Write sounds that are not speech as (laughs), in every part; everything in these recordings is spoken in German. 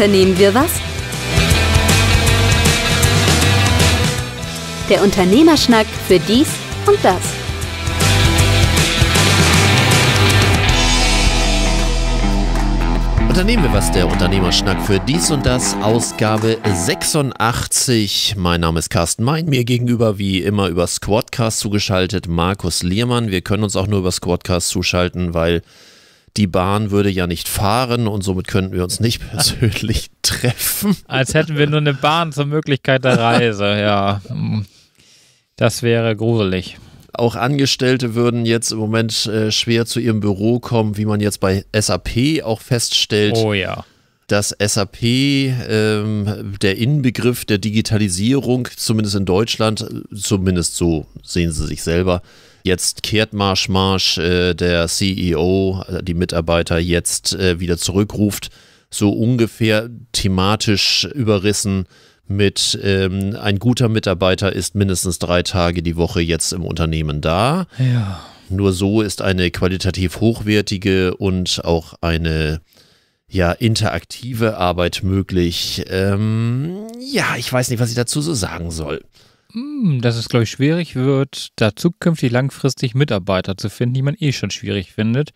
Unternehmen wir was? Der Unternehmerschnack für dies und das. Unternehmen wir was, der Unternehmerschnack für dies und das, Ausgabe 86. Mein Name ist Carsten Mein, mir gegenüber wie immer über Squadcast zugeschaltet Markus Liermann. Wir können uns auch nur über Squadcast zuschalten, weil die Bahn würde ja nicht fahren und somit könnten wir uns nicht (laughs) persönlich treffen. Als hätten wir nur eine Bahn zur Möglichkeit der Reise, ja. Hm. Das wäre gruselig. Auch Angestellte würden jetzt im Moment äh, schwer zu ihrem Büro kommen, wie man jetzt bei SAP auch feststellt. Oh ja dass SAP ähm, der Inbegriff der Digitalisierung, zumindest in Deutschland, äh, zumindest so sehen sie sich selber, Jetzt kehrt Marsch Marsch, äh, der CEO, äh, die Mitarbeiter jetzt äh, wieder zurückruft, so ungefähr thematisch überrissen mit ähm, ein guter Mitarbeiter ist mindestens drei Tage die Woche jetzt im Unternehmen da. Ja. Nur so ist eine qualitativ hochwertige und auch eine ja, interaktive Arbeit möglich. Ähm, ja, ich weiß nicht, was ich dazu so sagen soll. Hm, dass es, glaube ich, schwierig wird, da zukünftig langfristig Mitarbeiter zu finden, die man eh schon schwierig findet.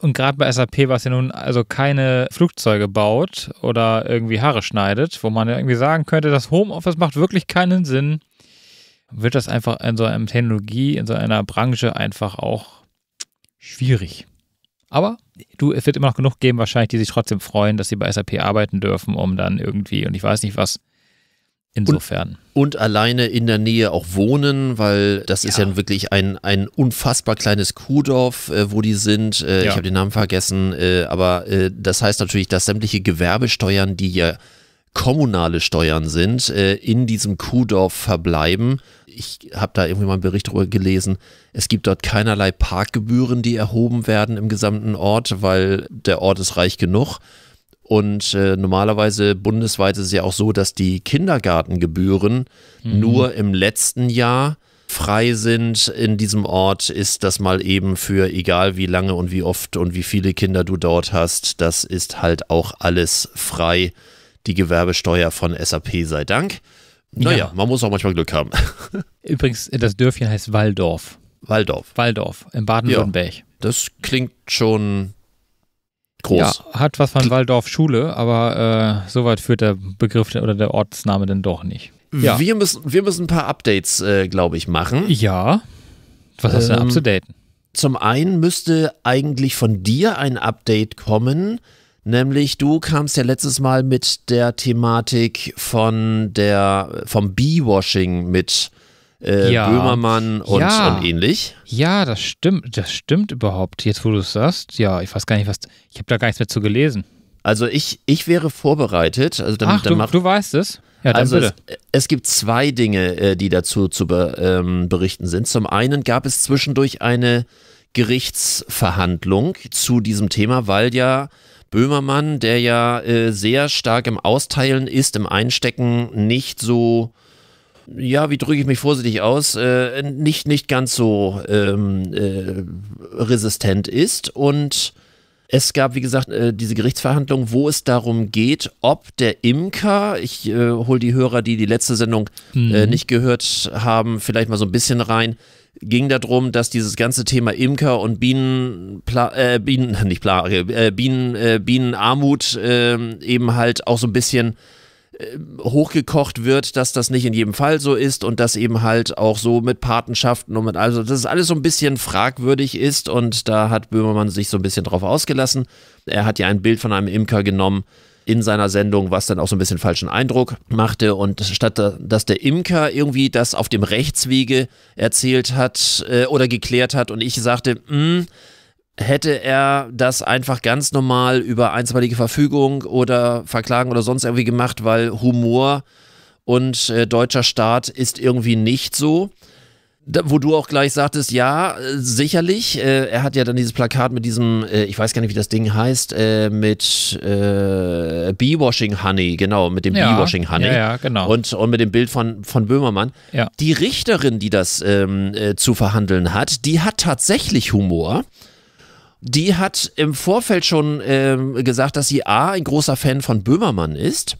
Und gerade bei SAP, was ja nun also keine Flugzeuge baut oder irgendwie Haare schneidet, wo man ja irgendwie sagen könnte, das Homeoffice macht wirklich keinen Sinn, wird das einfach in so einer Technologie, in so einer Branche einfach auch schwierig. Aber du, es wird immer noch genug geben, wahrscheinlich, die sich trotzdem freuen, dass sie bei SAP arbeiten dürfen, um dann irgendwie, und ich weiß nicht was, Insofern. Und, und, alleine in der Nähe auch wohnen, weil das ja. ist ja wirklich ein, ein unfassbar kleines Kuhdorf, äh, wo die sind. Äh, ja. Ich habe den Namen vergessen, äh, aber äh, das heißt natürlich, dass sämtliche Gewerbesteuern, die ja kommunale Steuern sind, äh, in diesem Kuhdorf verbleiben. Ich habe da irgendwie mal einen Bericht darüber gelesen. Es gibt dort keinerlei Parkgebühren, die erhoben werden im gesamten Ort, weil der Ort ist reich genug. Und äh, normalerweise bundesweit ist es ja auch so, dass die Kindergartengebühren mhm. nur im letzten Jahr frei sind in diesem Ort, ist das mal eben für egal wie lange und wie oft und wie viele Kinder du dort hast, das ist halt auch alles frei. Die Gewerbesteuer von SAP sei Dank. Naja, ja. man muss auch manchmal Glück haben. (laughs) Übrigens, das Dörfchen heißt Walldorf. Walldorf. Walldorf, in Baden-Württemberg. Ja, das klingt schon groß. Ja, hat was von Waldorf Schule, aber äh, weit führt der Begriff oder der Ortsname denn doch nicht. Ja. Wir, müssen, wir müssen ein paar Updates, äh, glaube ich, machen. Ja. Was ähm, hast du denn ähm, abzudaten? Zum einen müsste eigentlich von dir ein Update kommen, nämlich du kamst ja letztes Mal mit der Thematik von der, vom Bee-Washing mit äh, ja. Böhmermann und, ja. und ähnlich. Ja, das stimmt, das stimmt überhaupt. Jetzt, wo du es sagst, ja, ich weiß gar nicht, was. Ich habe da gar nichts mehr zu gelesen. Also ich, ich wäre vorbereitet. Also dann, Ach, dann du, mach, du weißt es. Ja, also es, äh, es, gibt zwei Dinge, äh, die dazu zu be, ähm, berichten sind. Zum einen gab es zwischendurch eine Gerichtsverhandlung zu diesem Thema, weil ja Böhmermann, der ja äh, sehr stark im Austeilen ist, im Einstecken nicht so ja, wie drücke ich mich vorsichtig aus, äh, nicht, nicht ganz so ähm, äh, resistent ist. Und es gab, wie gesagt, äh, diese Gerichtsverhandlung, wo es darum geht, ob der Imker, ich äh, hole die Hörer, die die letzte Sendung äh, mhm. nicht gehört haben, vielleicht mal so ein bisschen rein, ging darum, dass dieses ganze Thema Imker und Bienen, äh, Bienen, (laughs) nicht Plage, äh, Bienen, äh, Bienenarmut ähm, eben halt auch so ein bisschen ähm, hochgekocht wird, dass das nicht in jedem Fall so ist und dass eben halt auch so mit Patenschaften und mit, also dass es alles so ein bisschen fragwürdig ist und da hat Böhmermann sich so ein bisschen drauf ausgelassen. Er hat ja ein Bild von einem Imker genommen in seiner Sendung, was dann auch so ein bisschen falschen Eindruck machte und statt dass der Imker irgendwie das auf dem Rechtswege erzählt hat äh, oder geklärt hat und ich sagte, mh, hm, hätte er das einfach ganz normal über einstweilige Verfügung oder Verklagen oder sonst irgendwie gemacht, weil Humor und äh, deutscher Staat ist irgendwie nicht so. Da, wo du auch gleich sagtest, ja, sicherlich. Äh, er hat ja dann dieses Plakat mit diesem, äh, ich weiß gar nicht, wie das Ding heißt, äh, mit äh, bee Honey, genau, mit dem ja, bee Honey. Ja, ja, genau. Und, und mit dem Bild von, von Böhmermann. Ja. Die Richterin, die das ähm, äh, zu verhandeln hat, die hat tatsächlich Humor die hat im Vorfeld schon ähm, gesagt, dass sie A, ein großer Fan von Böhmermann ist,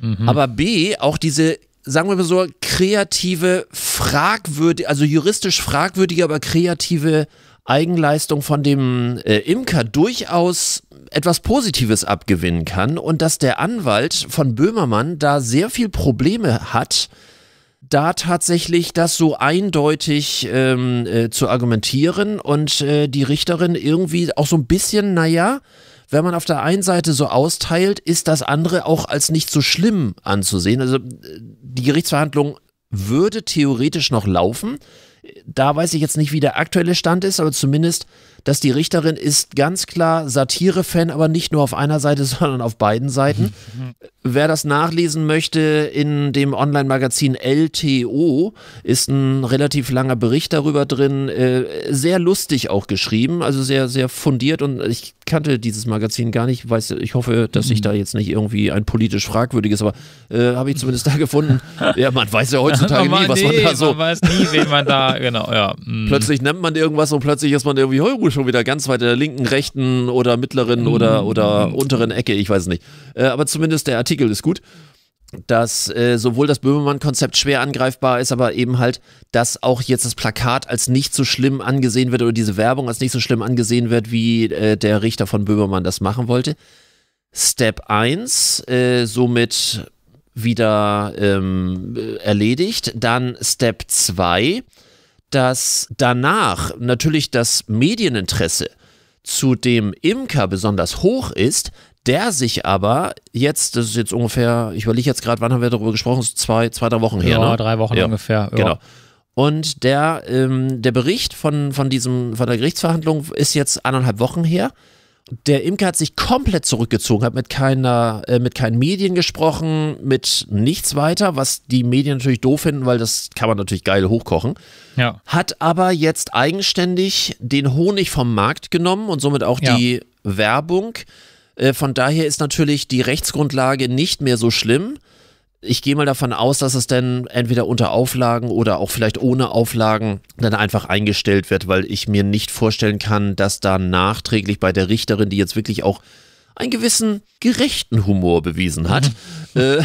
mhm. aber B, auch diese, sagen wir mal so, kreative, fragwürdige, also juristisch fragwürdige, aber kreative Eigenleistung von dem äh, Imker durchaus etwas Positives abgewinnen kann und dass der Anwalt von Böhmermann da sehr viel Probleme hat, da tatsächlich das so eindeutig ähm, äh, zu argumentieren und äh, die Richterin irgendwie auch so ein bisschen, naja, wenn man auf der einen Seite so austeilt, ist das andere auch als nicht so schlimm anzusehen. Also äh, die Gerichtsverhandlung würde theoretisch noch laufen. Da weiß ich jetzt nicht, wie der aktuelle Stand ist, aber zumindest dass die Richterin ist ganz klar Satire-Fan, aber nicht nur auf einer Seite, (laughs) sondern auf beiden Seiten. Wer das nachlesen möchte, in dem Online-Magazin LTO ist ein relativ langer Bericht darüber drin. Äh, sehr lustig auch geschrieben, also sehr, sehr fundiert und ich kannte dieses Magazin gar nicht. Weiß, ich hoffe, dass ich da hm. jetzt nicht irgendwie ein politisch fragwürdiges, aber äh, habe ich zumindest da gefunden. (laughs) Ja, man weiß ja heutzutage nie, was nee, man da so. Man weiß nie, wen man da, genau, ja. Hm. Plötzlich nennt man irgendwas und plötzlich ist man irgendwie Heurut oh, schon wieder ganz weit in der linken, rechten oder mittleren oder, mhm. oder unteren Ecke, ich weiß es nicht. Äh, aber zumindest der Artikel ist gut, dass äh, sowohl das Böhmermann-Konzept schwer angreifbar ist, aber eben halt, dass auch jetzt das Plakat als nicht so schlimm angesehen wird oder diese Werbung als nicht so schlimm angesehen wird, wie äh, der Richter von Böhmermann das machen wollte. Step 1, äh, somit wieder ähm, erledigt. Dann Step 2 dass danach natürlich das Medieninteresse zu dem Imker besonders hoch ist, der sich aber jetzt, das ist jetzt ungefähr, ich überlege jetzt gerade, wann haben wir darüber gesprochen, zwei, zwei drei Wochen her. Ja, ne? drei Wochen ja. ungefähr. Ja. Genau. Und der, ähm, der Bericht von, von, diesem, von der Gerichtsverhandlung ist jetzt eineinhalb Wochen her der Imker hat sich komplett zurückgezogen, hat mit keiner, äh, mit keinen Medien gesprochen, mit nichts weiter, was die Medien natürlich doof finden, weil das kann man natürlich geil hochkochen. Ja. Hat aber jetzt eigenständig den Honig vom Markt genommen und somit auch ja. die Werbung. Äh, von daher ist natürlich die Rechtsgrundlage nicht mehr so schlimm. Ich gehe mal davon aus, dass es dann entweder unter Auflagen oder auch vielleicht ohne Auflagen dann einfach eingestellt wird, weil ich mir nicht vorstellen kann, dass da nachträglich bei der Richterin, die jetzt wirklich auch einen gewissen gerechten Humor bewiesen hat, (laughs) äh,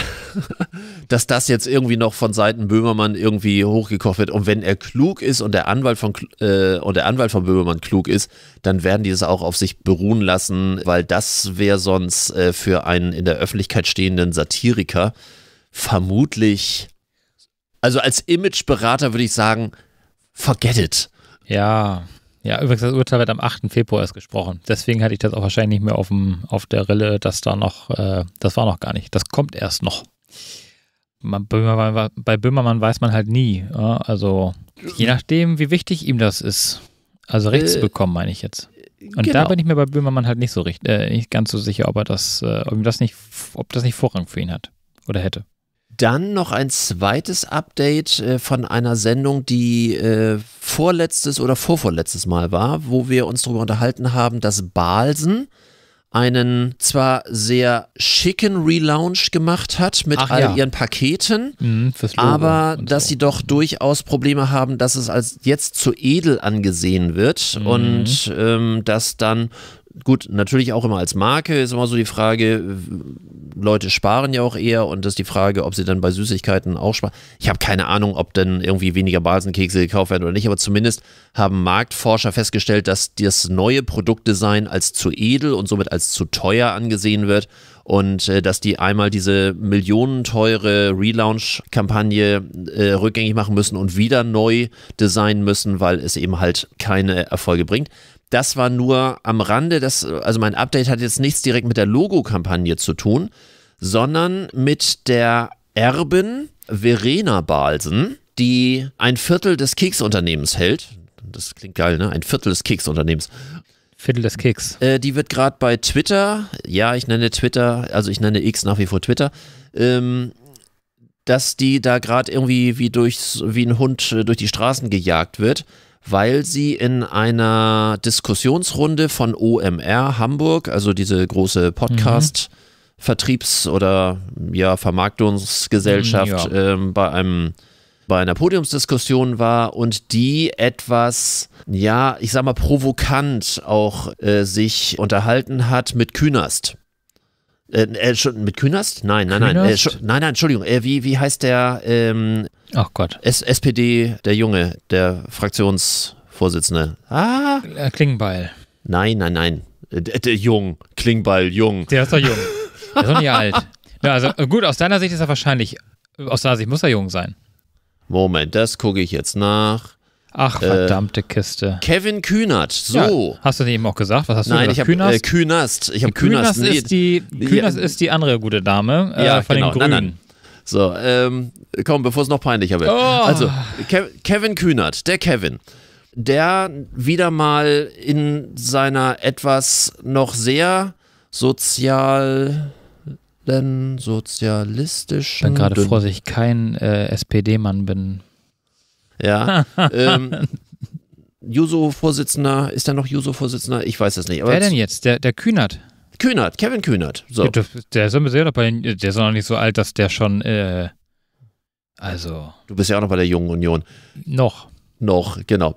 (laughs) dass das jetzt irgendwie noch von Seiten Böhmermann irgendwie hochgekocht wird. Und wenn er klug ist und der Anwalt von äh, und der Anwalt von Böhmermann klug ist, dann werden die es auch auf sich beruhen lassen, weil das wäre sonst äh, für einen in der Öffentlichkeit stehenden Satiriker vermutlich, also als Imageberater würde ich sagen, forget it. Ja, ja, übrigens, das Urteil wird am 8. Februar erst gesprochen. Deswegen hatte ich das auch wahrscheinlich nicht mehr auf, dem, auf der Rille, dass da noch, äh, das war noch gar nicht. Das kommt erst noch. Man, Böhmermann, bei Böhmermann weiß man halt nie. Ja? Also, je nachdem, wie wichtig ihm das ist. Also, rechts äh, bekommen, meine ich jetzt. Und genau. da bin ich mir bei Böhmermann halt nicht so richtig, äh, nicht ganz so sicher, ob er das, äh, ob das nicht, ob das nicht Vorrang für ihn hat oder hätte. Dann noch ein zweites Update äh, von einer Sendung, die äh, vorletztes oder vorvorletztes Mal war, wo wir uns darüber unterhalten haben, dass Balsen einen zwar sehr schicken Relaunch gemacht hat mit Ach, all ja. ihren Paketen, mhm, aber dass so. sie doch durchaus Probleme haben, dass es als jetzt zu edel angesehen wird mhm. und ähm, dass dann gut, natürlich auch immer als Marke ist immer so die Frage, Leute sparen ja auch eher und das ist die Frage, ob sie dann bei Süßigkeiten auch sparen. Ich habe keine Ahnung, ob dann irgendwie weniger Basenkekse gekauft werden oder nicht, aber zumindest haben Marktforscher festgestellt, dass das neue Produktdesign als zu edel und somit als zu teuer angesehen wird und äh, dass die einmal diese millionenteure Relaunch-Kampagne äh, rückgängig machen müssen und wieder neu designen müssen, weil es eben halt keine Erfolge bringt. Das war nur am Rande. Das, also mein Update hat jetzt nichts direkt mit der Logo-Kampagne zu tun, sondern mit der Erbin Verena Balsen, die ein Viertel des Keksunternehmens hält. Das klingt geil, ne? Ein Viertel des Keksunternehmens. Viertel des Keks. Äh, die wird gerade bei Twitter, ja, ich nenne Twitter, also ich nenne X nach wie vor Twitter, ähm, dass die da gerade irgendwie wie, durchs, wie ein Hund äh, durch die Straßen gejagt wird weil sie in einer Diskussionsrunde von OMR Hamburg, also diese große Podcast- Vertriebs- oder ja, Vermarktungsgesellschaft ja. Ähm, bei einem bei einer Podiumsdiskussion war und die etwas, ja, ich sag mal, provokant auch äh, sich unterhalten hat mit Künast. Äh, äh, mit Künast? Nein, nein, Künast? nein. Äh, nein, nein, Entschuldigung. Äh, wie, wie heißt der? Ähm, Ach Gott. S SPD, der Junge, der Fraktionsvorsitzende. Ah. Äh, Klingbeil. Nein, nein, nein. Äh, der, der Jung. Klingbeil, Jung. Der ist doch jung. (laughs) der ist doch nicht alt. Ja, also gut, aus deiner Sicht ist er wahrscheinlich, aus deiner Sicht muss er jung sein. Moment, das gucke ich jetzt nach. Ach, äh, verdammte äh, Kiste. Kevin Kühnert, so. Ja, hast du den eben auch gesagt? Was hast Nein, du gesagt? Nein, ich habe äh, Ich habe Kühnast. Kühnast, ist die, Kühnast ja. Äh, ist die andere gute Dame äh, ja, von genau. den Grünen. Nein, nein. So, ähm, komm, bevor es noch peinlicher wird. Oh. Also, Kev Kevin Kühnert, der Kevin, der wieder mal in seiner etwas noch sehr sozialen, sozialistischen. Ich bin gerade froh, dass ich kein äh, SPD-Mann bin. Ja. (laughs) ähm, Juso-Vorsitzender, ist da noch Juso-Vorsitzender? Ich weiß es nicht. Wer denn jetzt? Der, der Kühnert. Kühnert, Kevin Kühnert. So. Ja, der, ist ja bei, der ist noch nicht so alt, dass der schon. Äh, also. Du bist ja auch noch bei der Jungen Union. Noch. Noch, genau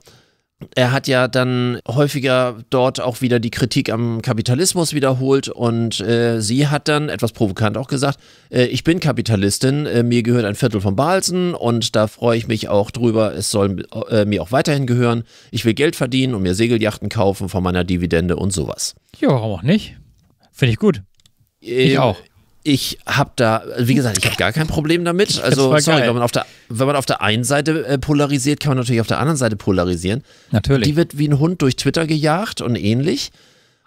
er hat ja dann häufiger dort auch wieder die Kritik am Kapitalismus wiederholt und äh, sie hat dann etwas provokant auch gesagt, äh, ich bin Kapitalistin, äh, mir gehört ein Viertel von Balsen und da freue ich mich auch drüber, es soll äh, mir auch weiterhin gehören. Ich will Geld verdienen und mir Segeljachten kaufen von meiner Dividende und sowas. Ja, warum auch nicht? Finde ich gut. ich ähm, auch ich habe da, wie gesagt, ich habe gar kein Problem damit. Also, sorry, wenn man, auf der, wenn man auf der einen Seite äh, polarisiert, kann man natürlich auf der anderen Seite polarisieren. Natürlich. Die wird wie ein Hund durch Twitter gejagt und ähnlich.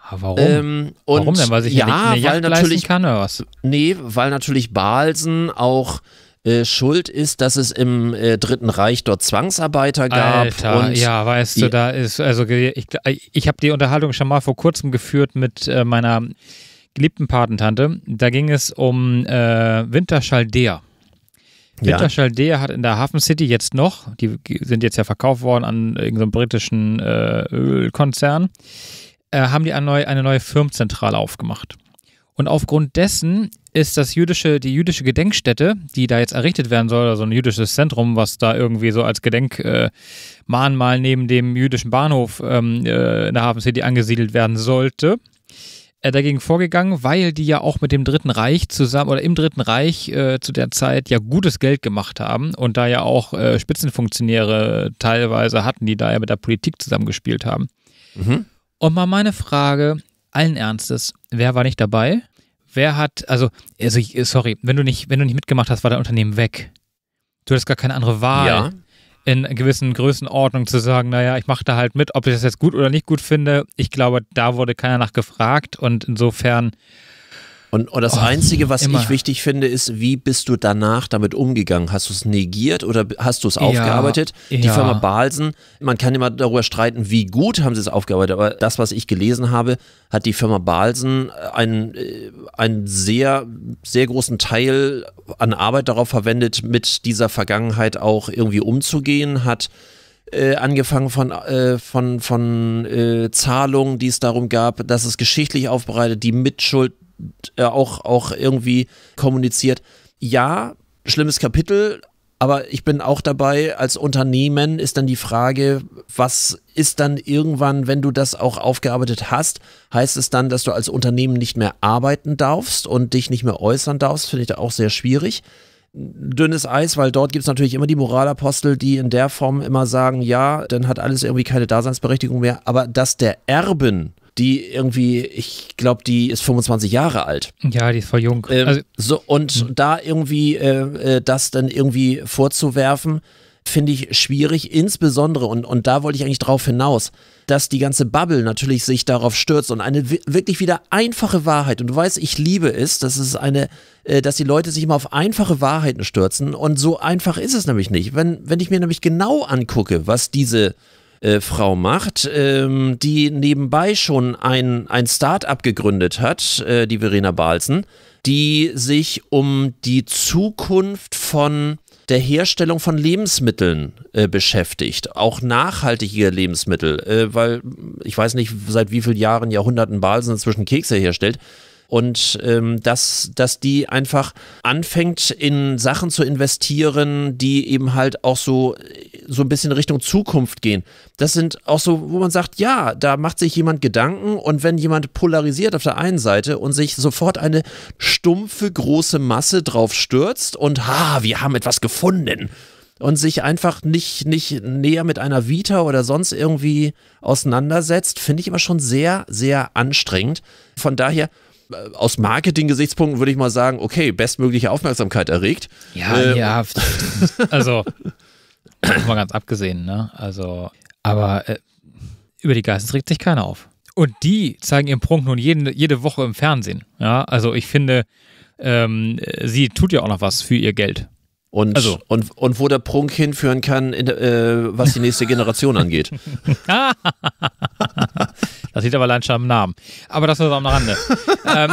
Aber warum? Ähm, warum denn? Weil sich ja, ja nicht weil natürlich, kann oder was? Nee, weil natürlich Balsen auch äh, schuld ist, dass es im äh, Dritten Reich dort Zwangsarbeiter gab. Alter, und ja, weißt du, da ist, also ich, ich habe die Unterhaltung schon mal vor kurzem geführt mit äh, meiner geliebten Patentante. Da ging es um äh, Winterschaldea. Winterschaldea ja. hat in der Hafen City jetzt noch, die sind jetzt ja verkauft worden an irgendeinem britischen äh, Ölkonzern, äh, haben die eine neue, eine neue Firmenzentrale aufgemacht. Und aufgrund dessen ist das jüdische, die jüdische Gedenkstätte, die da jetzt errichtet werden soll, also ein jüdisches Zentrum, was da irgendwie so als Gedenkmahnmal äh, neben dem jüdischen Bahnhof ähm, äh, in der Hafen City angesiedelt werden sollte, äh, dagegen vorgegangen, weil die ja auch mit dem Dritten Reich zusammen oder im Dritten Reich äh, zu der Zeit ja gutes Geld gemacht haben und da ja auch äh, Spitzenfunktionäre teilweise hatten, die da ja mit der Politik zusammengespielt haben. Mhm. Und mal meine Frage, allen Ernstes, wer war nicht dabei? Wer hat, also, also sorry, wenn du nicht, wenn du nicht mitgemacht hast, war dein Unternehmen weg. Du hattest gar keine andere Wahl. Ja in gewissen Größenordnungen zu sagen, naja, ich mache da halt mit, ob ich das jetzt gut oder nicht gut finde. Ich glaube, da wurde keiner nach gefragt und insofern und, und das oh, Einzige, was immer. ich wichtig finde, ist, wie bist du danach damit umgegangen? Hast du es negiert oder hast du es ja, aufgearbeitet? Ja. Die Firma Balsen, man kann immer darüber streiten, wie gut haben sie es aufgearbeitet, aber das, was ich gelesen habe, hat die Firma Balsen äh, einen, äh, einen sehr, sehr großen Teil an Arbeit darauf verwendet, mit dieser Vergangenheit auch irgendwie umzugehen, hat äh, angefangen von, äh, von, von äh, Zahlungen, die es darum gab, dass es geschichtlich aufbereitet, die Mitschuld äh, auch, auch irgendwie kommuniziert, ja, schlimmes Kapitel, aber ich bin auch dabei, als Unternehmen ist dann die Frage, was ist dann irgendwann, wenn du das auch aufgearbeitet hast, heißt es dann, dass du als Unternehmen nicht mehr arbeiten darfst und dich nicht mehr äußern darfst, finde ich da auch sehr schwierig. Dünnes Eis, weil dort gibt es natürlich immer die Moralapostel, die in der Form immer sagen, ja, dann hat alles irgendwie keine Daseinsberechtigung mehr, aber dass der Erben die irgendwie, ich glaube, die ist 25 Jahre alt. Ja, die ist voll jung. Ähm, also, so, und mhm. da irgendwie äh, äh, das dann irgendwie vorzuwerfen, finde ich schwierig, insbesondere, und, und da wollte ich eigentlich drauf hinaus, dass die ganze Bubble natürlich sich darauf stürzt und eine wirklich wieder einfache Wahrheit, und du weißt, ich liebe es, dass es eine, äh, dass die Leute sich immer auf einfache Wahrheiten stürzen und so einfach ist es nämlich nicht. Wenn, wenn ich mir nämlich genau angucke, was diese äh, Frau macht, ähm, die nebenbei schon ein, ein Start-up gegründet hat, äh, die Verena Balsen, die sich um die Zukunft von der Herstellung von Lebensmitteln äh, beschäftigt, auch nachhaltige Lebensmittel, äh, weil ich weiß nicht, seit wie vielen Jahren, Jahrhunderten Balsen inzwischen Kekse herstellt und ähm, dass, dass die einfach anfängt, in Sachen zu investieren, die eben halt auch so, so ein bisschen Richtung Zukunft gehen. Das sind auch so, wo man sagt, ja, da macht sich jemand Gedanken und wenn jemand polarisiert auf der einen Seite und sich sofort eine stumpfe große Masse drauf stürzt und ha, wir haben etwas gefunden und sich einfach nicht, nicht näher mit einer Vita oder sonst irgendwie auseinandersetzt, finde ich immer schon sehr, sehr anstrengend. Von daher äh, aus Marketing-Gesichtspunkten würde ich mal sagen, okay, bestmögliche Aufmerksamkeit erregt. Ja, ähm. ja. (laughs) Also, mal ganz abgesehen, ne? Also, aber äh, über die Geißen regt sich keiner auf. Und die zeigen ihren Prunk nun jeden, jede Woche im Fernsehen. Ja, also ich finde, ähm, sie tut ja auch noch was für ihr Geld und, also. und, und wo der Prunk hinführen kann, in, äh, was die nächste Generation angeht. (laughs) das sieht aber leider schon am Namen. Aber das nur am Rande. (laughs) Ähm,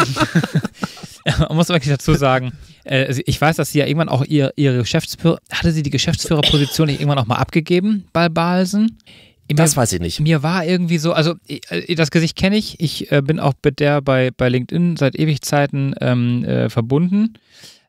(laughs) man muss wirklich dazu sagen, äh, ich weiß, dass sie ja irgendwann auch ihr, ihre Geschäftsführer, hatte sie die Geschäftsführerposition nicht irgendwann auch mal abgegeben bei Balsen? das weiß ich nicht. Mir war irgendwie so, also ich, äh, äh, das Gesicht kenne ich. Ich äh, bin auch mit der bei, bei LinkedIn seit ewig ähm, äh, verbunden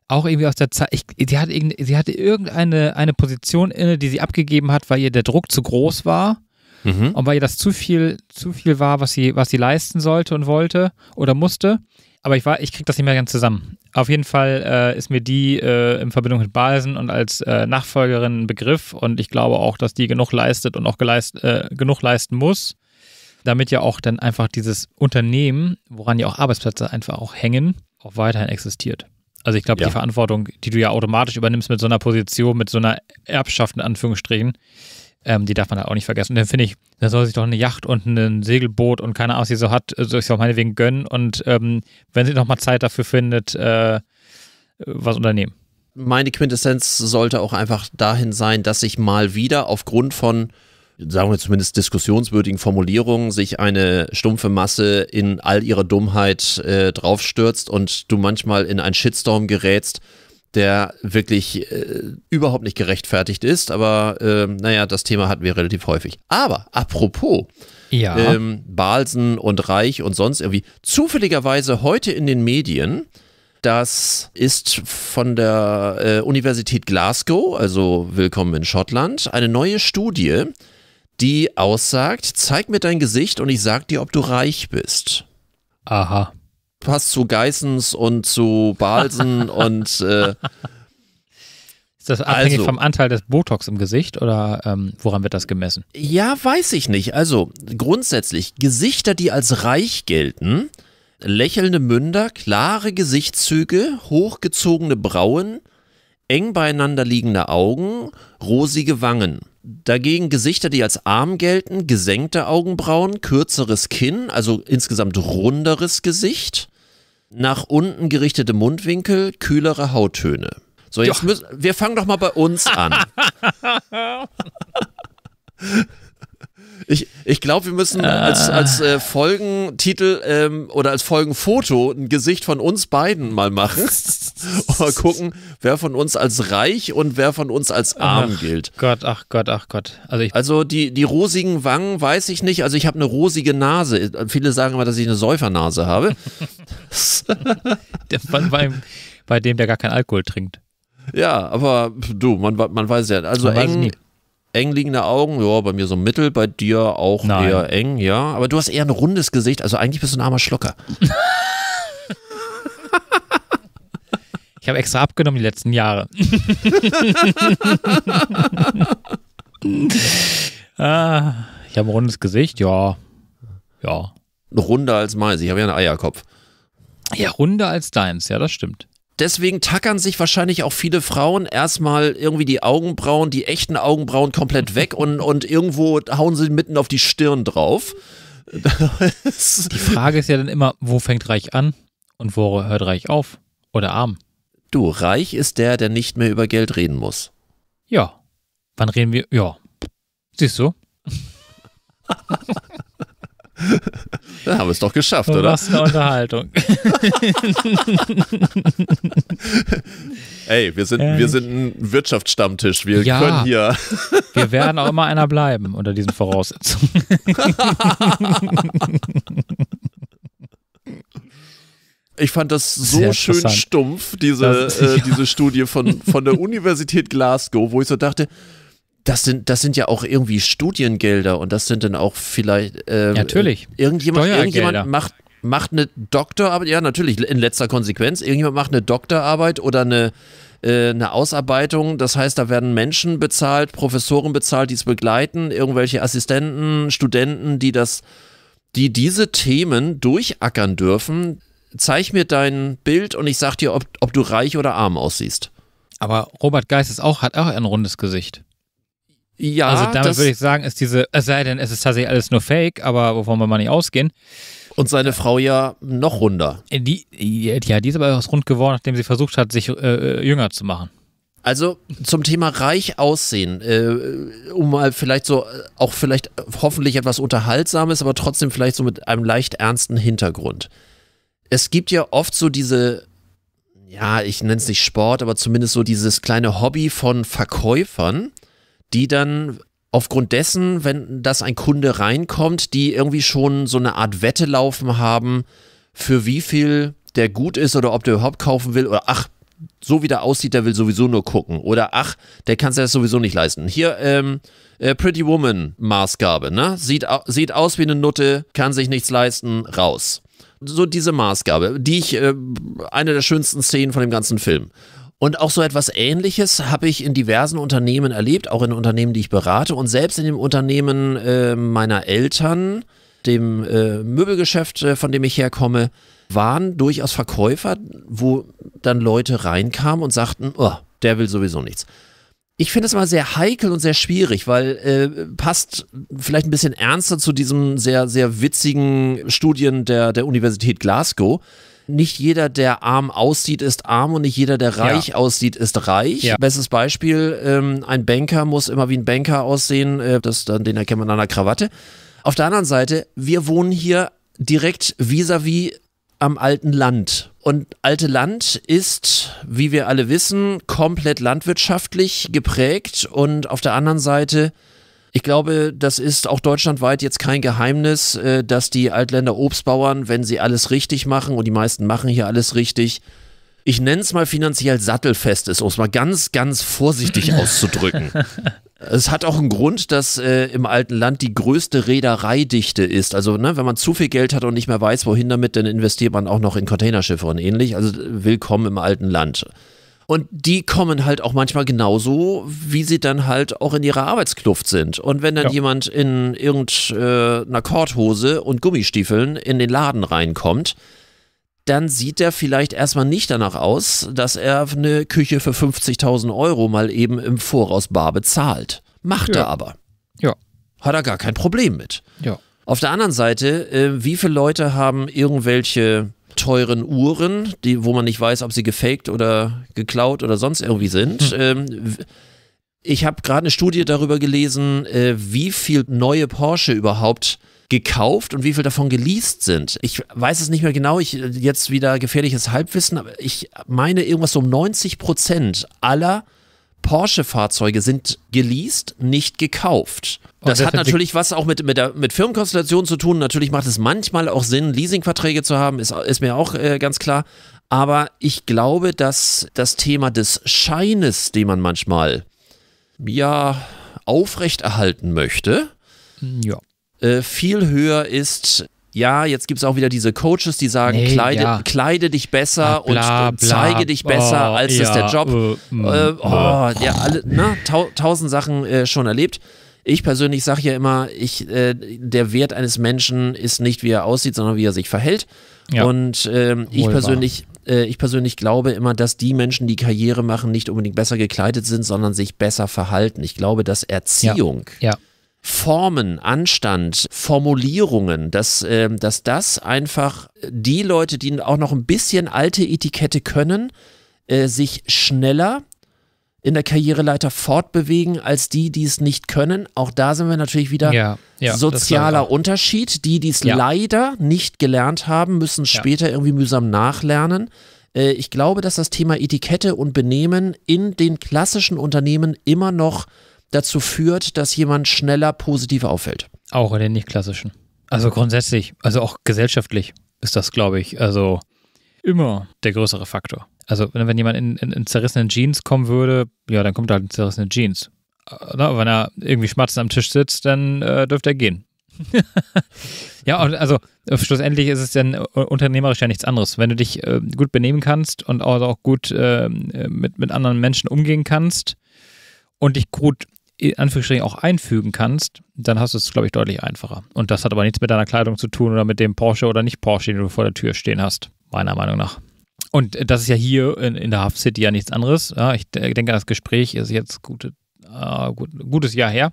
auch irgendwie aus der Zeit, ich, die, hatte sie hatte irgendeine eine Position inne, die sie abgegeben hat, weil ihr der Druck zu groß war. Mhm. Und weil ihr das zu viel, zu viel war, was sie, was sie leisten sollte und wollte oder musste. Aber ich war, ich krieg das nicht mehr ganz zusammen. Auf jeden Fall äh, ist mir die äh, in Verbindung mit Balsen und als äh, Nachfolgerin ein Begriff und ich glaube auch, dass die genug leistet und auch geleist, äh, genug leisten muss, damit ja auch dann einfach dieses Unternehmen, woran ja auch Arbeitsplätze einfach auch hängen, auch weiterhin existiert. Also ich glaube, ja. die Verantwortung, die du ja automatisch übernimmst mit so einer Position, mit so einer Erbschaft in Anführungsstrichen, ähm, die darf man halt auch nicht vergessen. Und dann finde ich, da soll sich doch eine Yacht und ein Segelboot und keine Ahnung, was sie so hat, äh, soll ich es auch meinetwegen gönnen und ähm, wenn sie nochmal Zeit dafür findet, äh, was unternehmen. Meine Quintessenz sollte auch einfach dahin sein, dass ich mal wieder aufgrund von sagen wir zumindest diskussionswürdigen Formulierungen sich eine stumpfe Masse in all ihrer Dummheit äh, draufstürzt und du manchmal in einen Shitstorm gerätst, der wirklich äh, überhaupt nicht gerechtfertigt ist. Aber äh, naja, das Thema hatten wir relativ häufig. Aber apropos. Ja. Ähm, Balsen und Reich und sonst irgendwie. Zufälligerweise heute in den Medien das ist von der äh, Universität Glasgow, also willkommen in Schottland, eine neue Studie, die aussagt, zeig mir dein Gesicht und ich sag dir, ob du reich bist. Aha. Passt zu Geissens und zu Balsen (laughs) und äh, ist das abhängig also, vom Anteil des Botox im Gesicht oder ähm, woran wird das gemessen? Ja, weiß ich nicht. Also grundsätzlich, Gesichter, die als reich gelten, lächelnde Münder, klare Gesichtszüge, hochgezogene Brauen, eng beieinander liegende Augen, rosige Wangen. Dagegen Gesichter, die als arm gelten, gesenkte Augenbrauen, kürzeres Kinn, also insgesamt runderes Gesicht, nach unten gerichtete Mundwinkel, kühlere Hauttöne. So, jetzt müssen wir fangen doch mal bei uns an. (laughs) Ich, ich glaube, wir müssen ah. als, als äh, Folgentitel ähm, oder als Folgenfoto ein Gesicht von uns beiden mal machen. und (laughs) mal gucken, wer von uns als reich und wer von uns als arm ach gilt. Gott, ach Gott, ach Gott. Also, also die, die rosigen Wangen weiß ich nicht. Also ich habe eine rosige Nase. Viele sagen immer, dass ich eine Säufernase habe. (laughs) bei, bei dem, der gar keinen Alkohol trinkt. Ja, aber du, man, man weiß ja. Also man eng, eng liegende Augen, ja, bei mir so mittel, bei dir auch Nein. eher eng, ja. Aber du hast eher ein rundes Gesicht, also eigentlich bist du ein armer Schlucker. (laughs) ich habe extra abgenommen die letzten Jahre. (laughs) ah, ich habe ein rundes Gesicht, ja. Ja. Runder als meins, ich habe ja einen Eierkopf. Ja, runder als deins, ja, das stimmt. Deswegen tackern sich wahrscheinlich auch viele Frauen erstmal irgendwie die Augenbrauen, die echten Augenbrauen komplett weg (laughs) und, und irgendwo hauen sie mitten auf die Stirn drauf. (laughs) die Frage ist ja dann immer, wo fängt Reich an und wo hört Reich auf? Oder arm? Du, reich ist der, der nicht mehr über Geld reden muss. Ja. Wann reden wir? Ja. Siehst du? (laughs) Dann (laughs) haben wir es doch geschafft, oder? Was für Unterhaltung. (laughs) Ey, wir sind, wir sind ein Wirtschaftsstammtisch. Wir ja, können hier. (laughs) wir werden auch immer einer bleiben unter diesen Voraussetzungen. Ich fand das so schön stumpf, diese, das, ja. äh, diese Studie von, von der Universität Glasgow, wo ich so dachte, das sind, das sind ja auch irgendwie Studiengelder und das sind dann auch vielleicht. Äh, natürlich. Irgendjemand, irgendjemand macht, macht eine Doktorarbeit, ja, natürlich, in letzter Konsequenz. Irgendjemand macht eine Doktorarbeit oder eine, äh, eine Ausarbeitung. Das heißt, da werden Menschen bezahlt, Professoren bezahlt, die es begleiten, irgendwelche Assistenten, Studenten, die das, die diese Themen durchackern dürfen. Zeig mir dein Bild und ich sag dir, ob, ob du reich oder arm aussiehst. Aber Robert Geist ist auch, hat auch ein rundes Gesicht. Ja, also damit würde ich sagen, ist diese, es sei denn, es ist tatsächlich alles nur Fake, aber wovon wir mal nicht ausgehen. Und seine Frau ja noch runder. Äh, die, ja, die ist aber auch rund geworden, nachdem sie versucht hat, sich äh, äh, jünger zu machen. Also zum Thema reich aussehen, äh, um mal vielleicht so, auch vielleicht hoffentlich etwas Unterhaltsames, aber trotzdem vielleicht so mit einem leicht ernsten Hintergrund. Es gibt ja oft so diese, ja, ich nenne es nicht Sport, aber zumindest so dieses kleine Hobby von Verkäufern, die dann aufgrund dessen, wenn das ein Kunde reinkommt, die irgendwie schon so eine Art Wette laufen haben, für wie viel der gut ist oder ob der überhaupt kaufen will oder ach, so wie der aussieht, der will sowieso nur gucken oder ach, der kann es ja sowieso nicht leisten. Hier, ähm, äh, Pretty Woman Maßgabe, ne? Sieht, sieht aus wie eine Nutte, kann sich nichts leisten, raus. So diese Maßgabe, die ich, äh, eine der schönsten Szenen von dem ganzen Film. Und auch so etwas Ähnliches habe ich in diversen Unternehmen erlebt, auch in Unternehmen, die ich berate und selbst in dem Unternehmen äh, meiner Eltern, dem äh, Möbelgeschäft, äh, von dem ich herkomme, waren durchaus Verkäufer, wo dann Leute reinkamen und sagten, oh, der will sowieso nichts. Ich finde es immer sehr heikel und sehr schwierig, weil äh, passt vielleicht ein bisschen ernster zu diesem sehr, sehr witzigen Studien der, der Universität Glasgow nicht jeder, der arm aussieht, ist arm und nicht jeder, der reich ja. aussieht, ist reich. Ja. Bestes Beispiel, ähm, ein Banker muss immer wie ein Banker aussehen, äh, das, dann, den erkennt man an der Krawatte. Auf der anderen Seite, wir wohnen hier direkt vis-à-vis -vis am alten Land. Und alte Land ist, wie wir alle wissen, komplett landwirtschaftlich geprägt und auf der anderen Seite ich glaube, das ist auch deutschlandweit jetzt kein Geheimnis, äh, dass die Altländer Obstbauern, wenn sie alles richtig machen, und die meisten machen hier alles richtig, ich nenne es mal finanziell sattelfest ist, um es mal ganz, ganz vorsichtig (laughs) auszudrücken. es hat auch einen Grund, dass äh, im alten Land die größte Reedereidichte ist. Also, ne, wenn man zu viel Geld hat und nicht mehr weiß, wohin damit, dann investiert man auch noch in Containerschiffe und ähnlich. Also, willkommen im alten Land. Und die kommen halt auch manchmal genauso, wie sie dann halt auch in ihrer Arbeitskluft sind. Und wenn dann ja. jemand in irgendeiner äh, Korthose und Gummistiefeln in den Laden reinkommt, dann sieht er vielleicht erstmal nicht danach aus, dass er eine Küche für 50.000 Euro mal eben im Voraus bar bezahlt. Macht ja. er aber. Ja. Hat er gar kein Problem mit. Ja. Auf der anderen Seite, äh, wie viele Leute haben irgendwelche teuren Uhren, die, wo man nicht weiß, ob sie gefaked oder geklaut oder sonst irgendwie sind. Hm. Ähm, ich habe gerade eine Studie darüber gelesen, äh, wie viel neue Porsche überhaupt gekauft und wie viel davon geleast sind. Ich weiß es nicht mehr genau, ich jetzt wieder gefährliches Halbwissen, aber ich meine irgendwas um 90 Prozent aller Porsche-Fahrzeuge sind geleased, nicht gekauft. Das, das hat natürlich was auch mit, mit, der, mit Firmenkonstellation zu tun. Natürlich macht es manchmal auch Sinn, Leasingverträge zu haben, ist, ist mir auch äh, ganz klar. Aber ich glaube, dass das Thema des Scheines, den man manchmal ja aufrechterhalten möchte, ja. Äh, viel höher ist ja, jetzt gibt es auch wieder diese Coaches, die sagen, nee, kleide, ja. kleide, dich besser ah, bla, und bla, zeige dich besser, oh, als ja, ist der Job. Äh, äh, mm, oh, ja, äh. alle, ne, tau, tausend Sachen äh, schon erlebt. Ich persönlich sage ja immer, ich, äh, der Wert eines Menschen ist nicht, wie er aussieht, sondern wie er sich verhält. Ja. Und ähm, ich persönlich äh, ich persönlich glaube immer, dass die Menschen, die Karriere machen, nicht unbedingt besser gekleidet sind, sondern sich besser verhalten. Ich glaube, dass Erziehung ja. Ja Formen, Anstand, Formulierungen, dass, äh, dass das einfach die Leute, die auch noch ein bisschen alte Etikette können, äh, sich schneller in der Karriereleiter fortbewegen als die, die es nicht können. Auch da sind wir natürlich wieder ja, ja, sozialer Unterschied. Die, die es ja. leider nicht gelernt haben, müssen später irgendwie mühsam nachlernen. Äh, ich glaube, dass das Thema Etikette und Benehmen in den klassischen Unternehmen immer noch dazu führt, dass jemand schneller positiv auffällt. Auch in den nicht klassischen. Also grundsätzlich, also auch gesellschaftlich ist das, glaube ich, also immer der größere Faktor. Also ne, wenn jemand in, in, in zerrissenen Jeans kommen würde, ja, dann kommt er halt in zerrissenen Jeans. Äh, Na, ne, wenn er irgendwie schmatzend am Tisch sitzt, dann äh, dürfte er gehen. (laughs) ja, also äh, schlussendlich ist es dann äh, unternehmerisch ja nichts anderes. Wenn du dich äh, gut benehmen kannst und also auch gut ähm, äh, mit, mit anderen Menschen umgehen kannst und dich gut in Anführungsstrichen auch einfügen kannst, dann hast du es, glaube ich, deutlich einfacher. Und das hat aber nichts mit deiner Kleidung zu tun oder mit dem Porsche oder nicht Porsche, den du vor der Tür stehen hast, meiner Meinung nach. Und das ist ja hier in, in der Haft City ja nichts anderes. Ja, ich denke, das Gespräch ist jetzt gute, äh, gut, gutes Jahr her.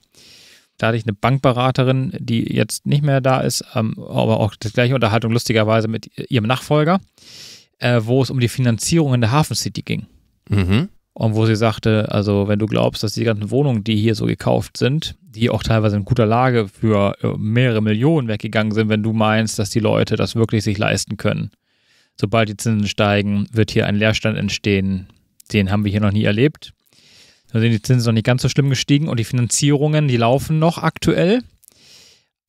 Da hatte ich eine Bankberaterin, die jetzt nicht mehr da ist, ähm, aber auch die gleiche Unterhaltung lustigerweise mit ihrem Nachfolger, äh, wo es um die Finanzierung in der Hafen City ging. Mhm. Und wo sie sagte, also wenn du glaubst, dass die ganzen Wohnungen, die hier so gekauft sind, die auch teilweise in guter Lage für äh, mehrere Millionen weggegangen sind, wenn du meinst, dass die Leute das wirklich sich leisten können. Sobald die Zinsen steigen, wird hier ein Leerstand entstehen. Den haben wir hier noch nie erlebt. Da sind die Zinsen noch nicht ganz so schlimm gestiegen und die Finanzierungen, die laufen noch aktuell.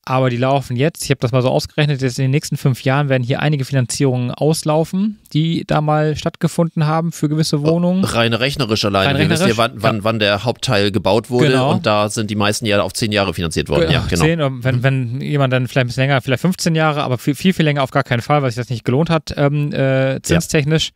Aber die laufen jetzt, ich habe das mal so ausgerechnet, jetzt in den nächsten fünf Jahren werden hier einige Finanzierungen auslaufen, die da mal stattgefunden haben für gewisse äh, Wohnungen. Rein rechnerisch allein. Rein rechnerisch, Wir wissen ja wann, ja. wann, der Hauptteil gebaut wurde genau. und da sind die meisten ja auf zehn Jahre finanziert worden. Ja, genau. genau. Zehn, ähm, wenn, mhm. wenn jemand dann vielleicht ein bisschen länger, vielleicht 15 Jahre, aber viel, viel, viel länger auf gar keinen Fall, weil sich das nicht gelohnt hat, ähm, äh, zinstechnisch.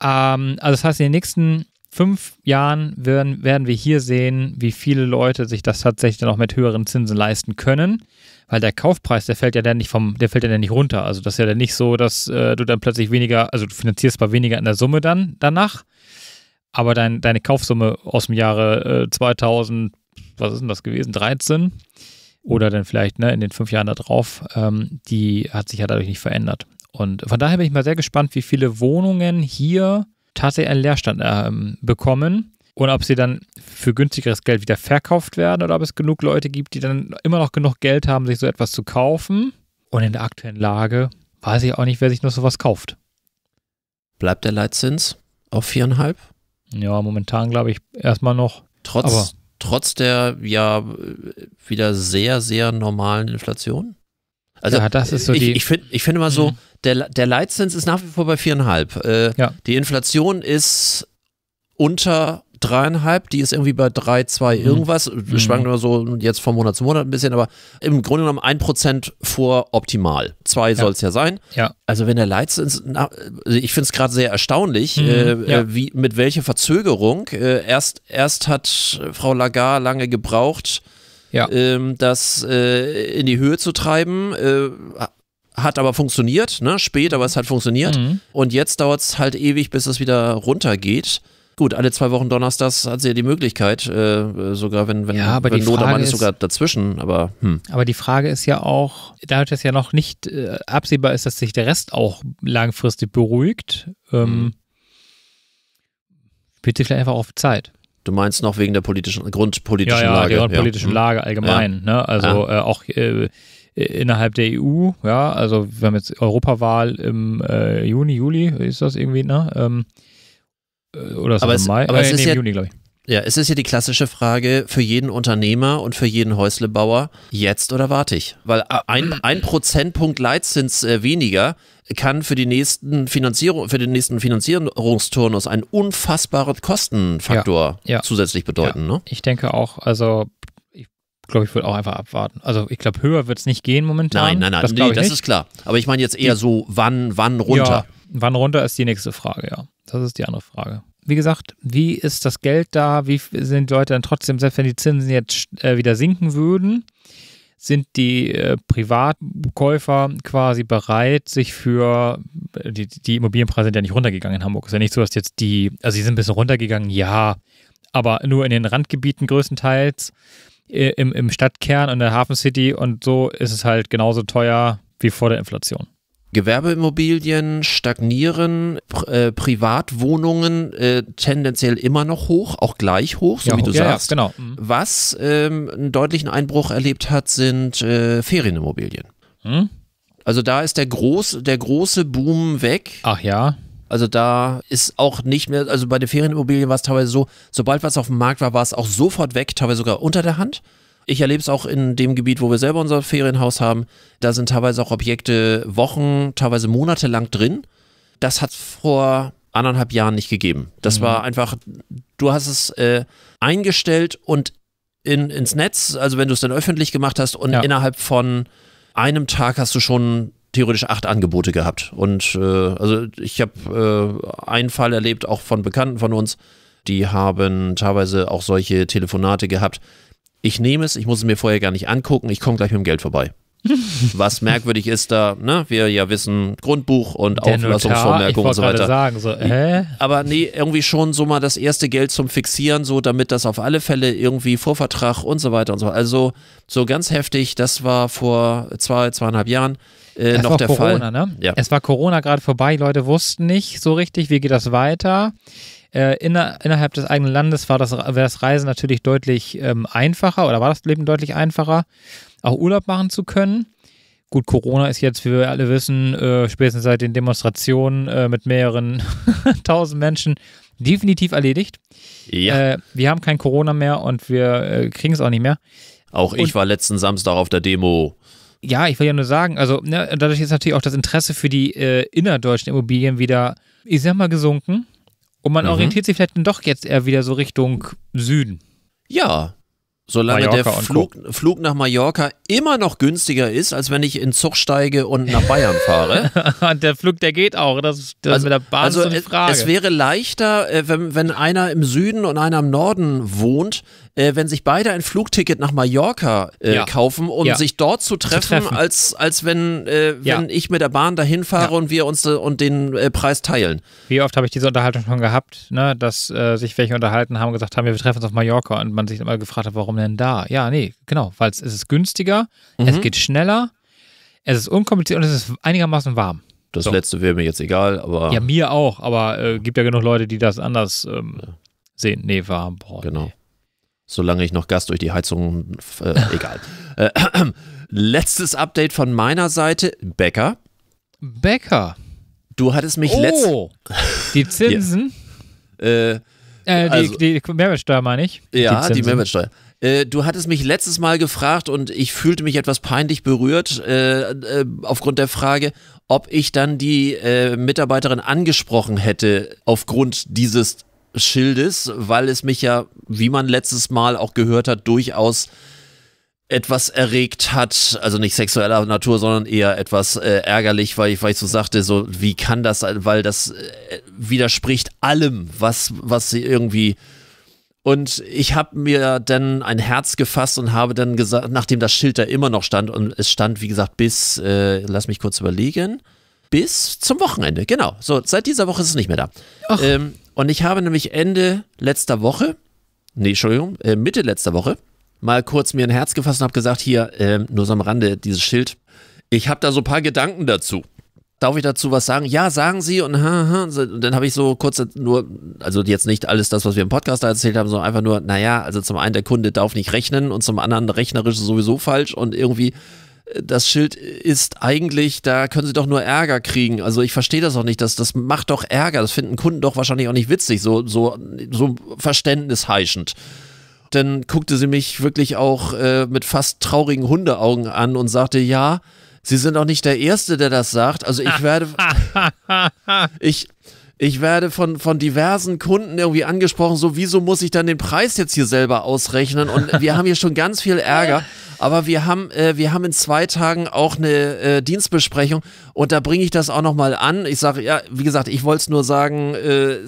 Ja. Ähm, also das heißt, in den nächsten fünf Jahren werden, werden wir hier sehen, wie viele Leute sich das tatsächlich dann auch mit höheren Zinsen leisten können weil der Kaufpreis, der fällt ja dann nicht vom, der fällt ja dann nicht runter. Also das ist ja dann nicht so, dass äh, du dann plötzlich weniger, also du finanzierst zwar weniger in der Summe dann danach, aber dein, deine Kaufsumme aus dem Jahre äh, 2000, was ist denn das gewesen, 13 oder dann vielleicht ne, in den fünf Jahren da drauf, ähm, die hat sich ja dadurch nicht verändert. Und von daher bin ich mal sehr gespannt, wie viele Wohnungen hier tatsächlich einen Leerstand äh, bekommen und ob sie dann für günstigeres Geld wieder verkauft werden oder ob es genug Leute gibt, die dann immer noch genug Geld haben, sich so etwas zu kaufen. Und in der aktuellen Lage weiß ich auch nicht, wer sich noch sowas kauft. Bleibt der Leitzins auf viereinhalb? Ja, momentan glaube ich erstmal noch. Trotz, aber trotz der ja wieder sehr, sehr normalen Inflation? Also ja, das ist so ich, die. Ich, find, ich finde mal so, mhm. der, der Leitzins ist nach wie vor bei viereinhalb. Äh, ja. Die Inflation ist unter dreieinhalb, die ist irgendwie bei 3,2 mhm. irgendwas, mhm. schwankt immer so jetzt von Monat zu Monat ein bisschen, aber im Grunde genommen ein Prozent vor optimal. Zwei ja. soll es ja sein. Ja. Also wenn der Leitzins, also ich finde es gerade sehr erstaunlich, mhm. Äh, äh, ja. wie, mit welcher Verzögerung. Äh, erst, erst hat Frau Lagarde lange gebraucht, ja. ähm, das äh, in die Höhe zu treiben, äh, hat aber funktioniert, ne? spät, aber es hat funktioniert. Mhm. Und jetzt dauert es halt ewig, bis es wieder runtergeht. Gut, alle zwei Wochen Donnerstags hat sie ja die Möglichkeit, äh, sogar wenn, wenn, ja, aber wenn Lodermann ist sogar dazwischen, aber hm. Aber die Frage ist ja auch, dadurch, dass ja noch nicht äh, absehbar ist, dass sich der Rest auch langfristig beruhigt, ähm, bitte hm. vielleicht einfach auf Zeit. Du meinst noch wegen der politischen, grundpolitischen ja, ja, Lage. Der grundpolitischen ja. Hm. Lage allgemein, ja. ne? Also ah. äh, auch äh, innerhalb der EU, ja, also wir haben jetzt Europawahl im äh, Juni, Juli ist das irgendwie, ne? Ähm, äh, oder so aber es, Mai? Aber äh, es nee, ist ja, Juni, glaube ich. Ja, es ist ja die klassische Frage für jeden Unternehmer und für jeden Häuslebauer, jetzt oder warte ich? Weil ein, ein Prozentpunkt Leitzins äh, weniger kann für, die nächsten Finanzierung, für den nächsten Finanzierungsturnus einen unfassbaren Kostenfaktor ja, ja. zusätzlich bedeuten. Ja. Ne? Ich denke auch, also ich glaube, ich würde auch einfach abwarten. Also ich glaube, höher wird es nicht gehen momentan. Nein, nein, nein, das, nee, das ist klar. Aber ich meine jetzt eher so, wann, wann runter? Ja, wann runter ist die nächste Frage, ja. Das ist die andere Frage. Wie gesagt, wie ist das Geld da? Wie sind die Leute dann trotzdem, selbst wenn die Zinsen jetzt äh, wieder sinken würden, sind die äh, Privatkäufer quasi bereit, sich für äh, die, die Immobilienpreise sind ja nicht runtergegangen in Hamburg. Ist ja nicht so, dass jetzt die, also sie sind ein bisschen runtergegangen, ja, aber nur in den Randgebieten größtenteils, im, im Stadtkern und der Hafen City und so ist es halt genauso teuer wie vor der Inflation. Gewerbeimmobilien stagnieren, äh, Privatwohnungen äh, tendenziell immer noch hoch, auch gleich hoch, so ja, wie du ja, sagst. Ja, genau. Mhm. Was ähm, einen deutlichen Einbruch erlebt hat, sind äh, Ferienimmobilien. Mhm. Also da ist der, groß, der große Boom weg. Ach ja. Also da ist auch nicht mehr, also bei den Ferienimmobilien war es teilweise so, sobald was auf dem Markt war, war es auch sofort weg, teilweise sogar unter der Hand. Ich erlebe es auch in dem Gebiet, wo wir selber unser Ferienhaus haben. Da sind teilweise auch Objekte Wochen, teilweise Monate lang drin. Das hat vor anderthalb Jahren nicht gegeben. Das mhm. war einfach, du hast es äh, eingestellt und in, ins Netz, also wenn du es dann öffentlich gemacht hast und ja. innerhalb von einem Tag hast du schon theoretisch acht Angebote gehabt. Und äh, also ich habe äh, einen Fall erlebt, auch von Bekannten von uns, die haben teilweise auch solche Telefonate gehabt ich nehme es, ich muss es mir vorher gar nicht angucken, ich komme gleich mit dem Geld vorbei. (laughs) Was merkwürdig ist da, ne? wir ja wissen, Grundbuch und Der und so weiter. Sagen, so, äh? Aber nee, irgendwie schon so mal das erste Geld zum Fixieren, so damit das auf alle Fälle irgendwie Vorvertrag und so weiter und so. Also so ganz heftig, das war vor zwei, zweieinhalb Jahren. Äh, es noch war der Corona, Fall. Ne? Ja. Es war Corona gerade vorbei, Leute wussten nicht so richtig, wie geht das weiter. Äh, inner, innerhalb des eigenen Landes war das, wäre das Reisen natürlich deutlich ähm, einfacher oder war das Leben deutlich einfacher, auch Urlaub machen zu können. Gut, Corona ist jetzt, wie wir alle wissen, äh, spätestens seit den Demonstrationen äh, mit mehreren (laughs) tausend Menschen definitiv erledigt. Ja. Äh, wir haben kein Corona mehr und wir äh, kriegen es auch nicht mehr. Auch und ich war letzten Samstag auf der Demo. Ja, ich will ja nur sagen, also ne, dadurch ist natürlich auch das Interesse für die äh, innerdeutschen Immobilien wieder, ich sag mal, gesunken. Und man mhm. orientiert sich vielleicht dann doch jetzt eher wieder so Richtung Süden. Ja, solange Mallorca der Flug, Flug, nach Mallorca immer noch günstiger ist, als wenn ich in Zug steige und nach Bayern fahre. (laughs) und der Flug, der geht auch. Das, das also, mit der Bahn also ist eine Frage. Es, es wäre leichter, äh, wenn, wenn einer im Süden und einer im Norden wohnt, äh, wenn sich beide ein Flugticket nach Mallorca äh, ja. kaufen, um ja. sich dort zu treffen, zu treffen, als, als wenn, äh, ja. ich mit der Bahn dahin fahre und wir uns äh, und den äh, Preis teilen. Wie oft habe ich diese Unterhaltung schon gehabt, ne? dass äh, sich welche unterhalten haben, und gesagt haben, wir treffen uns auf Mallorca und man sich immer gefragt hat, warum denn da? Ja, nee, genau, weil es ist günstiger, mhm. es geht schneller, es ist unkompliziert und es ist einigermaßen warm. Das so. letzte wäre mir jetzt egal, aber. Ja, mir auch, aber äh, gibt ja genug Leute, die das anders ähm, ja. sehen. Nee, war boah, Genau. Nee solange ich noch Gas durch die Heizung, äh, (laughs) egal. äh, (clears throat) letztes Update von meiner Seite, Becker. Becker. Du hattest mich oh, letzt... die (laughs) Zinsen. ja. Äh, äh, die, also, die, Mehrwertsteuer meine ich. Ja, die, die Mehrwertsteuer. Äh, du hattest mich letztes Mal gefragt und ich fühlte mich etwas peinlich berührt äh, äh aufgrund der Frage, ob ich dann die Mitarbeiterin angesprochen hätte aufgrund dieses Schildes, weil es mich ja, wie man letztes Mal auch gehört hat, durchaus etwas erregt hat, also nicht sexueller Natur, sondern eher etwas äh, ärgerlich, weil ich, weil ich so sagte, so wie kann das, weil das äh, widerspricht allem, was, was sie irgendwie und ich habe mir dann ein Herz gefasst und habe dann gesagt, nachdem das Schild da immer noch stand und es stand, wie gesagt, bis, äh, lass mich kurz überlegen, bis zum Wochenende. Genau. So, seit dieser Woche ist es nicht mehr da. Ähm, und ich habe nämlich Ende letzter Woche, nee, Entschuldigung, äh, Mitte letzter Woche, mal kurz mir ein Herz gefasst und habe gesagt, hier, äh, nur so am Rande, dieses Schild. Ich habe da so ein paar Gedanken dazu. Darf ich dazu was sagen? Ja, sagen Sie. Und, und dann habe ich so kurz nur, also jetzt nicht alles das, was wir im Podcast erzählt haben, sondern einfach nur, naja, also zum einen der Kunde darf nicht rechnen und zum anderen rechnerisch sowieso falsch und irgendwie das Schild ist eigentlich, da können sie doch nur Ärger kriegen. Also ich verstehe das auch nicht. Das, das macht doch Ärger. Das finden Kunden doch wahrscheinlich auch nicht witzig, so, so, so verständnisheischend. Dann guckte sie mich wirklich auch äh, mit fast traurigen Hundeaugen an und sagte, ja, Sie sind auch nicht der Erste, der das sagt. Also ich (laughs) werde. ich, ich werde von, von diversen Kunden irgendwie angesprochen, so wieso muss ich dann den Preis jetzt hier selber ausrechnen? Und wir haben hier schon ganz viel Ärger. (laughs) Aber wir haben, äh, wir haben in zwei Tagen auch eine äh, Dienstbesprechung und da bringe ich das auch nochmal an. Ich sage, ja, wie gesagt, ich wollte es nur sagen, äh,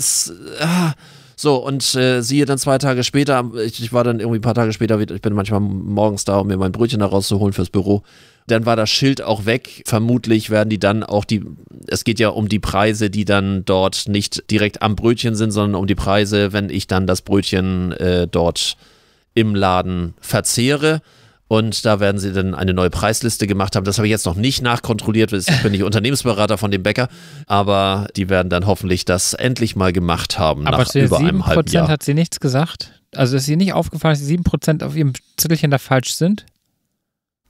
ah, so, und äh, siehe dann zwei Tage später, ich, ich, war dann irgendwie ein paar Tage später ich bin manchmal morgens da, um mir mein Brötchen da rauszuholen fürs Büro dann war das Schild auch weg. Vermutlich werden die dann auch die, es geht ja um die Preise, die dann dort nicht direkt am Brötchen sind, sondern um die Preise, wenn ich dann das Brötchen äh, dort im Laden verzehre. Und da werden sie dann eine neue Preisliste gemacht haben. Das habe ich jetzt noch nicht nachkontrolliert, weil ich bin nicht Unternehmensberater von dem Bäcker. Aber die werden dann hoffentlich das endlich mal gemacht haben. Aber nach zu über einem halben Jahr. hat sie nichts gesagt. Also ist sie nicht aufgefallen, dass sie 7% auf ihrem Zettelchen da falsch sind?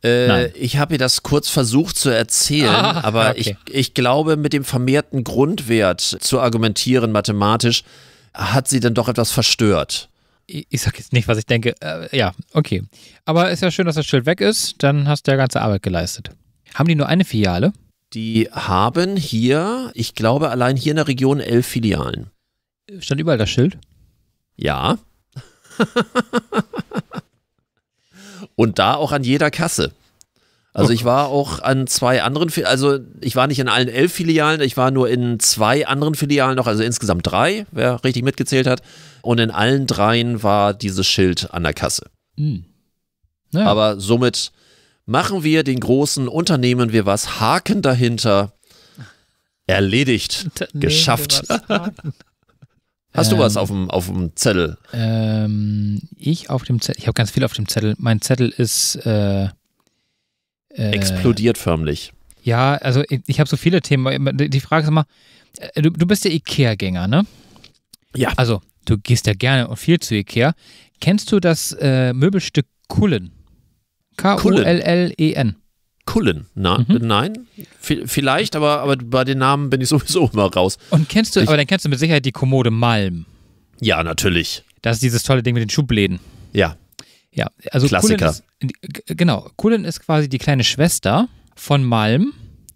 Äh, ich habe ihr das kurz versucht zu erzählen, ah, (laughs) aber okay. ich, ich glaube, mit dem vermehrten Grundwert zu argumentieren mathematisch hat sie dann doch etwas verstört. Ich, ich sag jetzt nicht, was ich denke. Äh, ja, okay. Aber ist ja schön, dass das Schild weg ist. Dann hast du ja ganze Arbeit geleistet. Haben die nur eine Filiale? Die haben hier, ich glaube, allein hier in der Region elf Filialen. Stand überall das Schild? Ja. (laughs) Und da auch an jeder Kasse. Also ich war auch an zwei anderen, also ich war nicht in allen elf Filialen, ich war nur in zwei anderen Filialen noch, also insgesamt drei, wer richtig mitgezählt hat. Und in allen dreien war dieses Schild an der Kasse. Mhm. Naja. Aber somit machen wir den großen Unternehmen wir was, haken dahinter, (laughs) erledigt, geschafft. Hast ähm, du was ähm, auf dem, auf dem Zettel? Ähm, ich auf dem Zettel. Ich habe ganz viel auf dem Zettel. Mein Zettel ist. Äh, äh, Explodiert förmlich. Ja, also ich, ich habe so viele Themen. Die Frage ist immer: äh, Du, du bist der IKEA-Gänger, ne? Ja. Also, du gehst ja gerne und viel zu IKEA. Kennst du das äh, Möbelstück Kullen? K-U-L-L-E-N. Kullen. Na, mhm. Nein, vielleicht, aber, aber bei den Namen bin ich (laughs) sowieso immer raus. Und kennst du, ich, aber dann kennst du mit Sicherheit die Kommode Malm. Ja, natürlich. Das ist dieses tolle Ding mit den Schubläden. Ja. Ja, also Klassiker. Kullen ist, genau, Kullen ist quasi die kleine Schwester von Malm.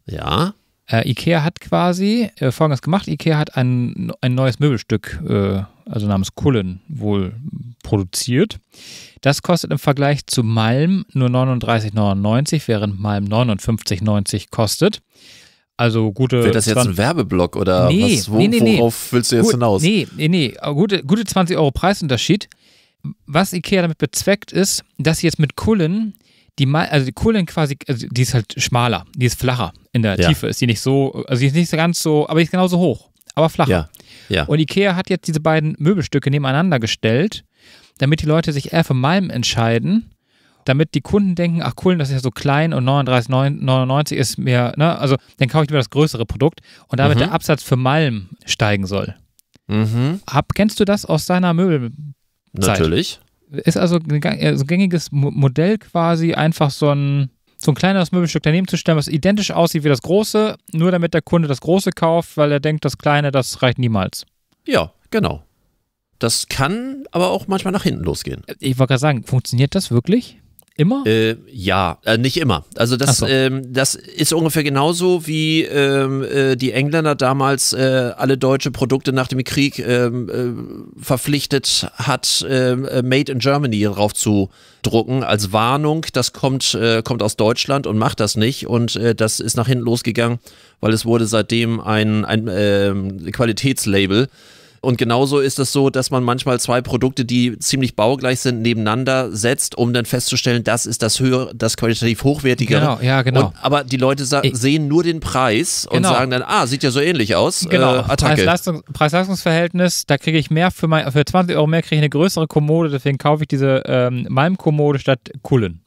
Ja. Äh, Ikea hat quasi äh, Folgendes gemacht. Ikea hat ein, ein neues Möbelstück, äh, also namens Kullen, wohl produziert. Das kostet im Vergleich zu Malm nur 39,99, während Malm 59,90 kostet. Also gute. Wird das jetzt ein Werbeblock oder nee, was? Wo, nee, nee, worauf willst du jetzt Gut, hinaus? Nee, nee, nee. Gute, gute 20 Euro Preisunterschied. Was IKEA damit bezweckt ist, dass sie jetzt mit Kullen, die Mal also die Kullen quasi, also die ist halt schmaler, die ist flacher in der ja. Tiefe, ist die nicht so, also die ist nicht ganz so, aber die ist genauso hoch, aber flacher. Ja. Ja. Und IKEA hat jetzt diese beiden Möbelstücke nebeneinander gestellt damit die Leute sich eher für Malm entscheiden, damit die Kunden denken, ach cool, das ist ja so klein und 39,99 ist mir, ne? Also dann kaufe ich lieber das größere Produkt und damit mhm. der Absatz für Malm steigen soll. Mhm. Hab, kennst du das aus deiner Möbel? Natürlich. Ist also ein äh, gängiges Modell quasi, einfach so ein, so ein kleineres Möbelstück daneben zu stellen, was identisch aussieht wie das große, nur damit der Kunde das große kauft, weil er denkt, das kleine, das reicht niemals. Ja, genau. Das kann aber auch manchmal nach hinten losgehen. Äh, ich wollte gerade sagen, funktioniert das wirklich? Immer? Äh, ja, äh, nicht immer. Also das, so. ähm, das ist ungefähr genauso wie ähm, äh, die Engländer damals äh, alle deutsche Produkte nach dem Krieg ähm, äh, verpflichtet hat, ähm, Made in Germany drauf zu drucken als Warnung. Das kommt, kommt aus Deutschland und macht das nicht. Und das ist nach hinten losgegangen, weil es wurde seitdem ein, ein ähm, Qualitätslabel. Und genauso ist es so, dass man manchmal zwei Produkte, die ziemlich baugleich sind, nebeneinander setzt, um dann festzustellen, das ist das höhere, das qualitativ hochwertigere. Genau, ja, genau. Und, aber die Leute sehen nur den Preis genau. und sagen dann, ah, sieht ja so ähnlich aus. Äh, genau. Äh, Preis-Leistungs-Preis-Leistungsverhältnis, da kriege ich mehr für, mein, für 20 Euro mehr, kriege ich eine größere Kommode, deswegen kaufe ich diese ähm, Malm-Kommode statt Kullen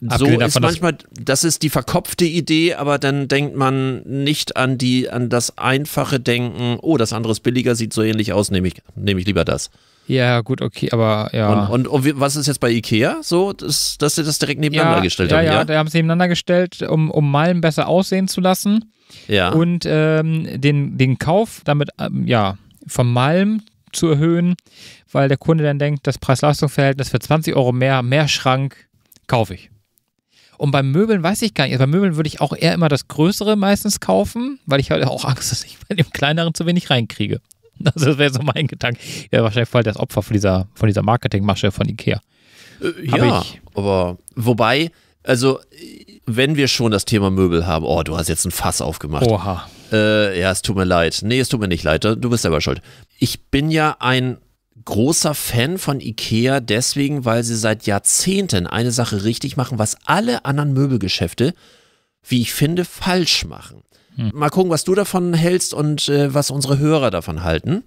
so ist manchmal, das ist die verkopfte Idee, aber dann denkt man nicht an die, an das einfache Denken, oh, das andere ist billiger, sieht so ähnlich aus, nehme ich, nehme ich lieber das. Ja, gut, okay, aber ja. Und, und, und was ist jetzt bei Ikea so, dass, dass sie das direkt nebeneinander ja, gestellt ja, haben? Ja, ja, die haben sie nebeneinander gestellt, um, um Malm besser aussehen zu lassen. Ja. Und ähm, den, den Kauf damit, ähm, ja, vom Malm zu erhöhen, weil der Kunde dann denkt, das preis leistungs verhältnis für 20 Euro mehr, mehr Schrank kaufe ich. Und beim Möbeln weiß ich gar nicht. Also beim Möbeln würde ich auch eher immer das Größere meistens kaufen, weil ich halt auch Angst, dass ich bei dem Kleineren zu wenig reinkriege. Also das wäre so mein Gedanke. Ja, wahrscheinlich voll das Opfer von dieser, von dieser Marketingmasche von Ikea. Äh, ja, aber wobei, also wenn wir schon das Thema Möbel haben, oh, du hast jetzt ein Fass aufgemacht. Oha. Äh, ja, es tut mir leid. Nee, es tut mir nicht leid. Du bist selber schuld. Ich bin ja ein großer Fan von IKEA deswegen, weil sie seit Jahrzehnten eine Sache richtig machen, was alle anderen Möbelgeschäfte, wie ich finde, falsch machen. Hm. Mal gucken, was du davon hältst und äh, was unsere Hörer davon halten.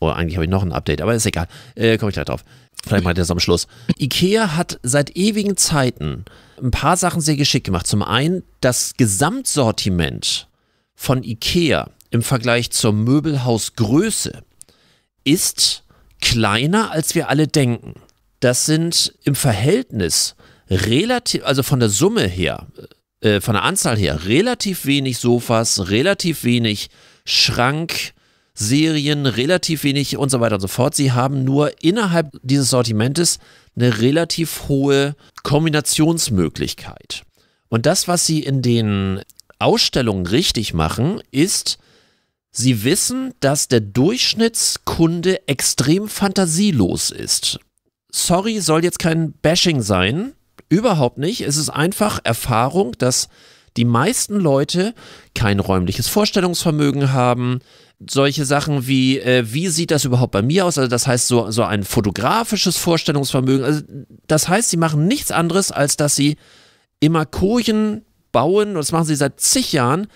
Oh, eigentlich habe ich noch ein Update, aber ist egal. Äh, Komme ich gleich drauf. Vielleicht mal das am Schluss. IKEA hat seit ewigen Zeiten ein paar Sachen sehr geschickt gemacht. Zum einen das Gesamtsortiment von IKEA im Vergleich zur Möbelhausgröße ist kleiner, als wir alle denken. Das sind im Verhältnis relativ, also von der Summe her, äh, äh, von der Anzahl her, relativ wenig Sofas, relativ wenig Schrankserien, relativ wenig und so weiter und so fort. Sie haben nur innerhalb dieses Sortimentes eine relativ hohe Kombinationsmöglichkeit. Und das, was sie in den Ausstellungen richtig machen, ist, Sie wissen, dass der Durchschnittskunde extrem fantasielos ist. Sorry, soll jetzt kein Bashing sein. Überhaupt nicht. Es ist einfach Erfahrung, dass die meisten Leute kein räumliches Vorstellungsvermögen haben. Solche Sachen wie, äh, wie sieht das überhaupt bei mir aus? Also das heißt so, so ein fotografisches Vorstellungsvermögen. Also das heißt, sie machen nichts anderes, als dass sie immer Kojen bauen, und das machen sie seit zig Jahren,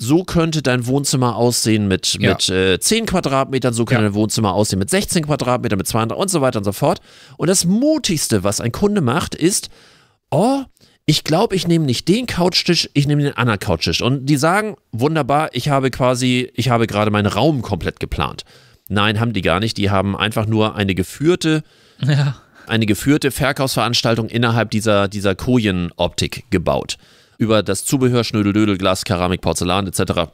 so könnte dein Wohnzimmer aussehen mit, ja. mit äh, 10 Quadratmetern, so könnte ja. dein Wohnzimmer aussehen mit 16 Quadratmetern, mit 32 und so weiter und so fort. Und das Mutigste, was ein Kunde macht, ist, oh, ich glaube, ich nehme nicht den Couchtisch, ich nehme den anderen Couchtisch. Und die sagen, wunderbar, ich habe quasi, ich habe gerade meinen Raum komplett geplant. Nein, haben die gar nicht. Die haben einfach nur eine geführte, ja. eine geführte Verkaufsveranstaltung innerhalb dieser, dieser Kojen-Optik gebaut über das Zubehör, Schnödel, Dödel, Glas, Keramik, Porzellan etc.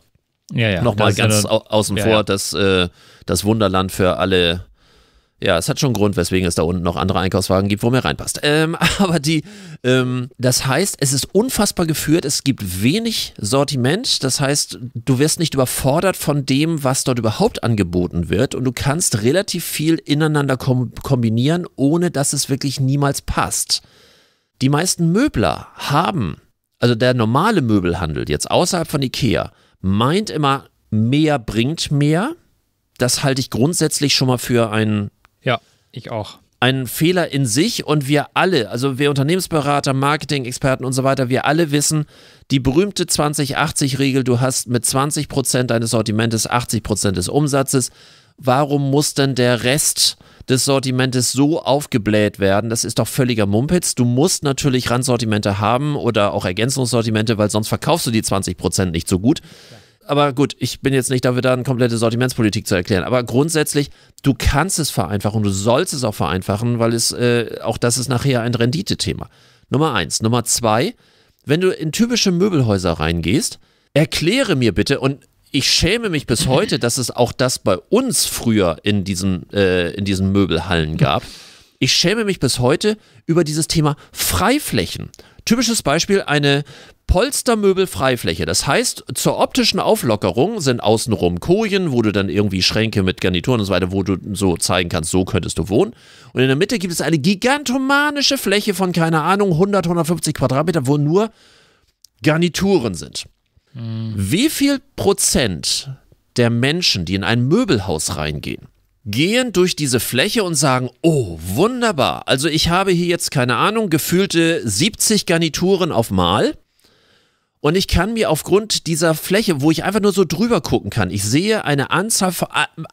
Ja, ja. Nochmal ganz ja nur, außen ja, vor, ja. Das, äh, das Wunderland für alle. Ja, es hat schon einen Grund, weswegen es da unten noch andere Einkaufswagen gibt, wo mehr reinpasst. Ähm, (laughs) aber die, ähm, das heißt, es ist unfassbar geführt, es gibt wenig Sortiment. Das heißt, du wirst nicht überfordert von dem, was dort überhaupt angeboten wird. Und du kannst relativ viel ineinander kom kombinieren, ohne dass es wirklich niemals passt. Die meisten Möbler haben also der normale Möbelhandel jetzt außerhalb von Ikea meint immer, mehr bringt mehr. Das halte ich grundsätzlich schon mal für einen. Ja, ich auch. Ein Fehler in sich und wir alle, also wir Unternehmensberater, Marketing-Experten und so weiter, wir alle wissen, die berühmte 20-80-Regel, du hast mit 20% deines Sortimentes 80% des Umsatzes warum muss denn der Rest des Sortimentes so aufgebläht werden. Das ist doch völliger Mumpitz. Du musst natürlich Randsortimente haben oder auch Ergänzungssortimente, weil sonst verkaufst du die 20% nicht so gut. Aber gut, ich bin jetzt nicht dafür da, eine komplette Sortimentspolitik zu erklären. Aber grundsätzlich, du kannst es vereinfachen, du sollst es auch vereinfachen, weil es äh, auch das ist nachher ein Renditethema. Nummer eins. Nummer zwei, wenn du in typische Möbelhäuser reingehst, erkläre mir bitte, und ich schäme mich bis heute, dass es auch das bei uns früher in diesen, äh, in diesen Möbelhallen gab. Ich schäme mich bis heute über dieses Thema Freiflächen. Typisches Beispiel eine Polstermöbel-Freifläche. Das heißt, zur optischen Auflockerung sind außenrum Kojen, wo du dann irgendwie Schränke mit Garnituren und so weiter, wo du so zeigen kannst, so könntest du wohnen. Und in der Mitte gibt es eine gigantomanische Fläche von, keine Ahnung, 100, 150 Quadratmeter, wo nur Garnituren sind. Wie viel Prozent der Menschen, die in ein Möbelhaus reingehen, gehen durch diese Fläche und sagen, oh, wunderbar, also ich habe hier jetzt keine Ahnung, gefühlte 70 Garnituren auf Mal. Und ich kann mir aufgrund dieser Fläche, wo ich einfach nur so drüber gucken kann, ich sehe eine Anzahl,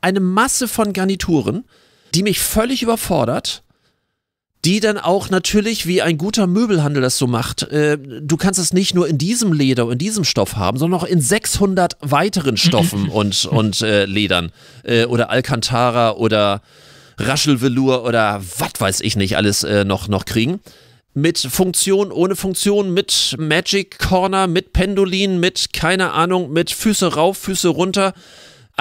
eine Masse von Garnituren, die mich völlig überfordert die dann auch natürlich, wie ein guter Möbelhandel das so macht, äh, du kannst es nicht nur in diesem Leder und in diesem Stoff haben, sondern auch in 600 weiteren Stoffen (laughs) und, und äh, Ledern. Äh, oder Alcantara oder Raschelvelour oder was weiß ich nicht alles äh, noch, noch kriegen. Mit Funktion, ohne Funktion, mit Magic Corner, mit Pendolin, mit keine Ahnung, mit Füße rauf, Füße runter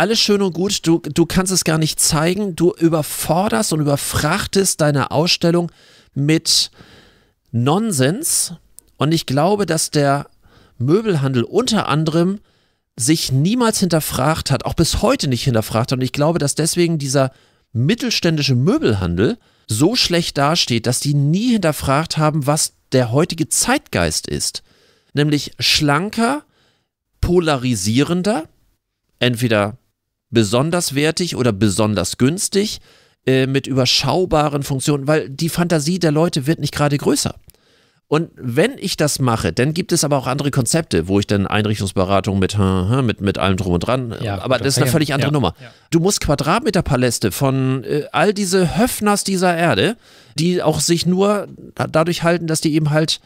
alles schön und gut, du, du kannst es gar nicht zeigen, du überforderst und überfrachtest deine Ausstellung mit Nonsens. Und ich glaube, dass der Möbelhandel unter anderem sich niemals hinterfragt hat, auch bis heute nicht hinterfragt hat. Und ich glaube, dass deswegen dieser mittelständische Möbelhandel so schlecht dasteht, dass die nie hinterfragt haben, was der heutige Zeitgeist ist. Nämlich schlanker, polarisierender, entweder besonders wertig oder besonders günstig äh, mit überschaubaren Funktionen, weil die Fantasie der Leute wird nicht gerade größer. Und wenn ich das mache, dann gibt es aber auch andere Konzepte, wo ich dann Einrichtungsberatung mit, mit, mit allem drum und dran, ja, aber das ist eine völlig andere ja, Nummer. Ja. Du musst Quadratmeterpaläste von äh, all diese Höfners dieser Erde, die auch sich nur dadurch halten, dass die eben halt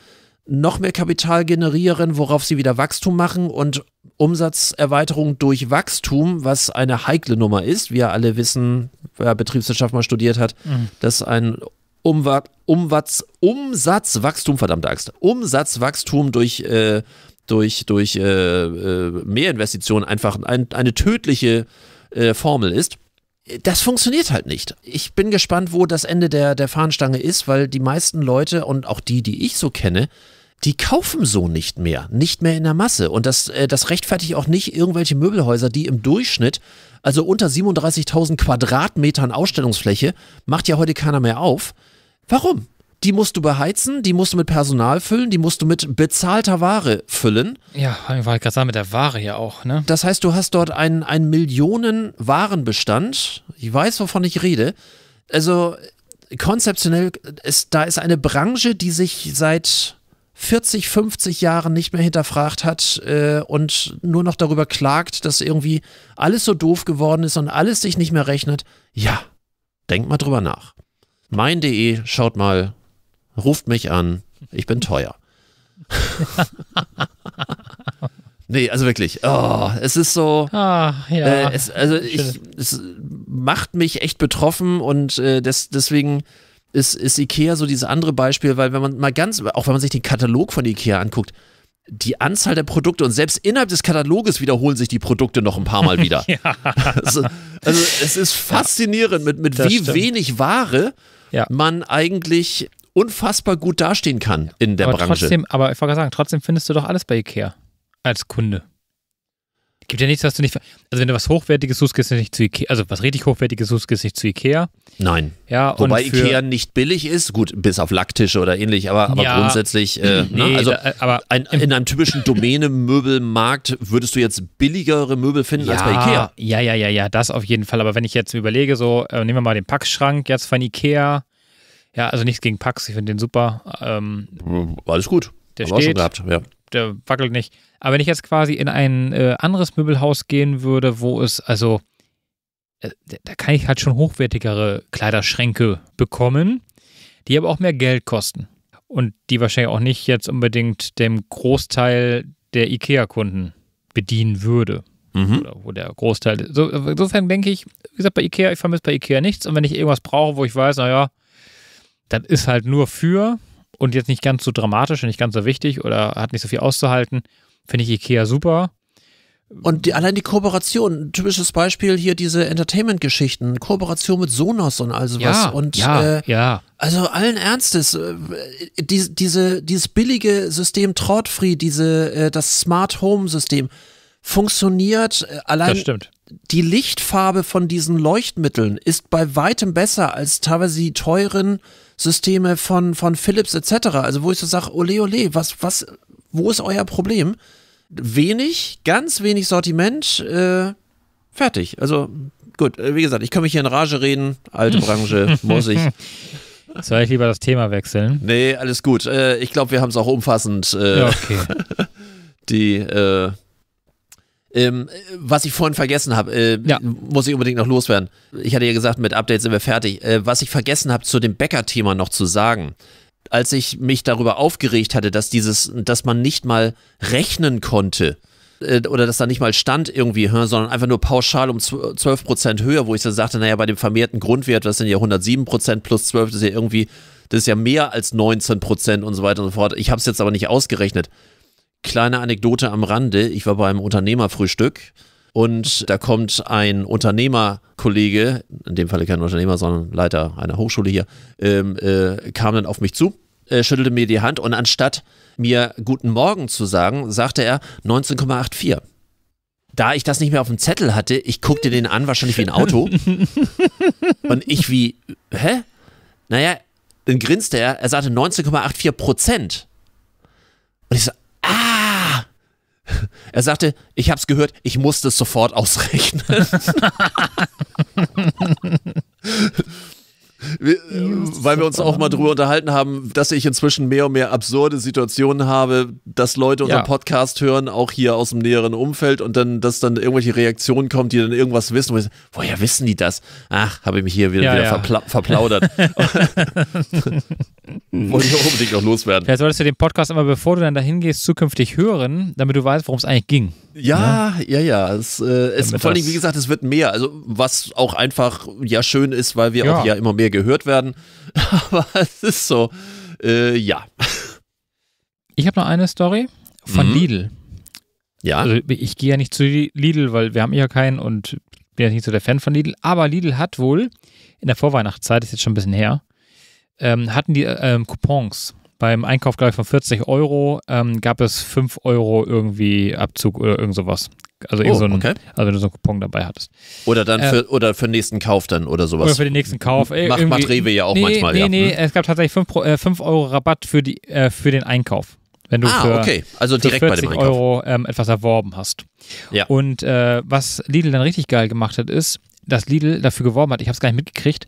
noch mehr Kapital generieren, worauf sie wieder Wachstum machen und Umsatzerweiterung durch Wachstum, was eine heikle Nummer ist. Wir alle wissen, wer Betriebswirtschaft mal studiert hat, mhm. dass ein Umwa Umwatz Umsatzwachstum, verdammte Axt, Umsatzwachstum durch, äh, durch, durch äh, äh, Mehrinvestitionen einfach ein, eine tödliche äh, Formel ist das funktioniert halt nicht. Ich bin gespannt, wo das Ende der, der Fahnenstange ist, weil die meisten Leute und auch die, die ich so kenne, die kaufen so nicht mehr, nicht mehr in der Masse. Und das, äh, das rechtfertigt auch nicht irgendwelche Möbelhäuser, die im Durchschnitt, also unter 37.000 Quadratmetern Ausstellungsfläche, macht ja heute keiner mehr auf. Warum? Die musst du beheizen, die musst du mit Personal füllen, die musst du mit bezahlter Ware füllen. Ja, ich war gerade sagen, mit der Ware ja auch, ne? Das heißt, du hast dort einen, einen Millionen-Warenbestand. Ich weiß, wovon ich rede. Also konzeptionell, ist, da ist eine Branche, die sich seit 40, 50 Jahren nicht mehr hinterfragt hat äh, und nur noch darüber klagt, dass irgendwie alles so doof geworden ist und alles sich nicht mehr rechnet, ja, denkt mal drüber nach. Mein.de, schaut mal, ruft mich an, ich bin teuer. (laughs) nee, also wirklich. Oh, es ist so. Ah, ja. Äh, es, also ich, es macht mich echt betroffen und äh, des, deswegen ist, ist Ikea so dieses andere Beispiel, weil wenn man mal ganz, auch wenn man sich den Katalog von Ikea anguckt, die Anzahl der Produkte und selbst innerhalb des Kataloges wiederholen sich die Produkte noch ein paar Mal wieder. (laughs) ja. also, also, es ist faszinierend, mit, mit wie stimmt. wenig Ware ja. man eigentlich unfassbar gut dastehen kann in der aber Branche. Trotzdem, aber ich wollte sagen, trotzdem findest du doch alles bei Ikea als Kunde. Gibt ja nichts, was du nicht. Also, wenn du was Hochwertiges suchst, gehst du nicht zu Ikea. Also, was richtig Hochwertiges suchst, gehst du nicht zu Ikea. Nein. Ja, Wobei Ikea nicht billig ist. Gut, bis auf Lacktische oder ähnlich, aber, aber ja, grundsätzlich. Äh, ne, nee, ne? Also, da, äh, aber ein, in einem typischen Domäne-Möbelmarkt würdest du jetzt billigere Möbel finden ja, als bei Ikea. Ja, ja, ja, ja, das auf jeden Fall. Aber wenn ich jetzt überlege, so, äh, nehmen wir mal den Packschrank jetzt von Ikea. Ja, also nichts gegen Packs. ich finde den super. Ähm, hm, Alles gut. Der Haben steht, auch schon gehabt, ja der wackelt nicht. Aber wenn ich jetzt quasi in ein äh, anderes Möbelhaus gehen würde, wo es, also, äh, da kann ich halt schon hochwertigere Kleiderschränke bekommen, die aber auch mehr Geld kosten. Und die wahrscheinlich auch nicht jetzt unbedingt dem Großteil der IKEA-Kunden bedienen würde. Mhm. Oder wo der Großteil. So, insofern denke ich, wie gesagt, bei IKEA, ich vermisse bei IKEA nichts. Und wenn ich irgendwas brauche, wo ich weiß, naja, das ist halt nur für, und jetzt nicht ganz so dramatisch und nicht ganz so wichtig oder hat nicht so viel auszuhalten, finde ich Ikea super. Und die, allein die Kooperation, typisches Beispiel hier diese Entertainment-Geschichten, Kooperation mit Sonos und also was. Ja, und ja, äh, ja. Also allen Ernstes, äh, die, diese, dieses billige System Trautfried, diese, äh, das Smart Home-System funktioniert äh, allein. Das stimmt. Die Lichtfarbe von diesen Leuchtmitteln ist bei weitem besser als teilweise die teuren Systeme von, von Philips etc. Also wo ich so sage, ole ole, was, was, wo ist euer Problem? Wenig, ganz wenig Sortiment, äh, fertig. Also gut, äh, wie gesagt, ich kann mich hier in Rage reden, alte Branche, (laughs) muss ich. Soll ich lieber das Thema wechseln? Nee, alles gut. Äh, ich glaube, wir haben es auch umfassend äh, ja, okay. (laughs) die äh, ähm, äh, was ich vorhin vergessen habe, äh, ja. muss ich unbedingt noch loswerden. Ich hatte ja gesagt, mit Updates sind wir fertig. Äh, was ich vergessen habe, zu dem Bäcker-Thema noch zu sagen. Als ich mich darüber aufgeregt hatte, dass dieses, dass man nicht mal rechnen konnte, äh, oder dass da nicht mal stand irgendwie, sondern einfach nur pauschal um 12% höher, wo ich dann sagte, naja, bei dem vermehrten Grundwert, das sind ja 107% plus 12, das ist ja irgendwie, das ist ja mehr als 19% und so weiter und so fort. Ich habe es jetzt aber nicht ausgerechnet. Kleine Anekdote am Rande. Ich war beim Unternehmerfrühstück und da kommt ein Unternehmerkollege, in dem Falle kein Unternehmer, sondern Leiter einer Hochschule hier, ähm, äh, kam dann auf mich zu, äh, schüttelte mir die Hand und anstatt mir Guten Morgen zu sagen, sagte er 19,84 da ich das nicht mehr auf dem Zettel hatte, ich guckte den an, wahrscheinlich wie ein Auto. (laughs) und ich wie, hä? Naja, dann grinste er, er sagte 19,84 Prozent. Und ich so, er sagte, ich hab's gehört, ich musste es sofort ausrechnen. (laughs) (laughs) Äh, weil wir uns auch mal drüber unterhalten haben, dass ich inzwischen mehr und mehr absurde Situationen habe, dass Leute unseren ja. Podcast hören, auch hier aus dem näheren Umfeld und dann, dass dann irgendwelche Reaktionen kommen, die dann irgendwas wissen. Ich, woher wissen die das? Ach, habe ich mich hier wieder, ja, wieder ja. Verpla verplaudert. (laughs) (laughs) Wollte ich auch unbedingt noch loswerden. Vielleicht solltest du den Podcast immer, bevor du dann dahin gehst, zukünftig hören, damit du weißt, worum es eigentlich ging. Ja, ja, ja. ja. Es, äh, es, vor allem, wie gesagt, es wird mehr. Also, was auch einfach ja schön ist, weil wir ja. auch ja immer mehr gehört werden. (laughs) Aber es ist so, äh, ja. Ich habe noch eine Story von mhm. Lidl. Ja. Also, ich gehe ja nicht zu Lidl, weil wir haben ja keinen und bin ja nicht so der Fan von Lidl. Aber Lidl hat wohl in der Vorweihnachtszeit, ist jetzt schon ein bisschen her, ähm, hatten die ähm, Coupons beim Einkauf, glaube ich, von 40 Euro ähm, gab es 5 Euro irgendwie Abzug oder irgend sowas. Also, oh, so ein, okay. also wenn du so einen Coupon dabei hattest. Oder dann äh, für, oder für den nächsten Kauf dann oder sowas. Oder für den nächsten Kauf. Äh, macht, macht Rewe ja auch nee, manchmal. Nee, ja. nee, hm? es gab tatsächlich 5, äh, 5 Euro Rabatt für, die, äh, für den Einkauf. Wenn du ah, für, okay. Also direkt für 40 bei dem Einkauf. Euro ähm, etwas erworben hast. Ja. Und äh, was Lidl dann richtig geil gemacht hat, ist, dass Lidl dafür geworben hat, ich habe es gar nicht mitgekriegt,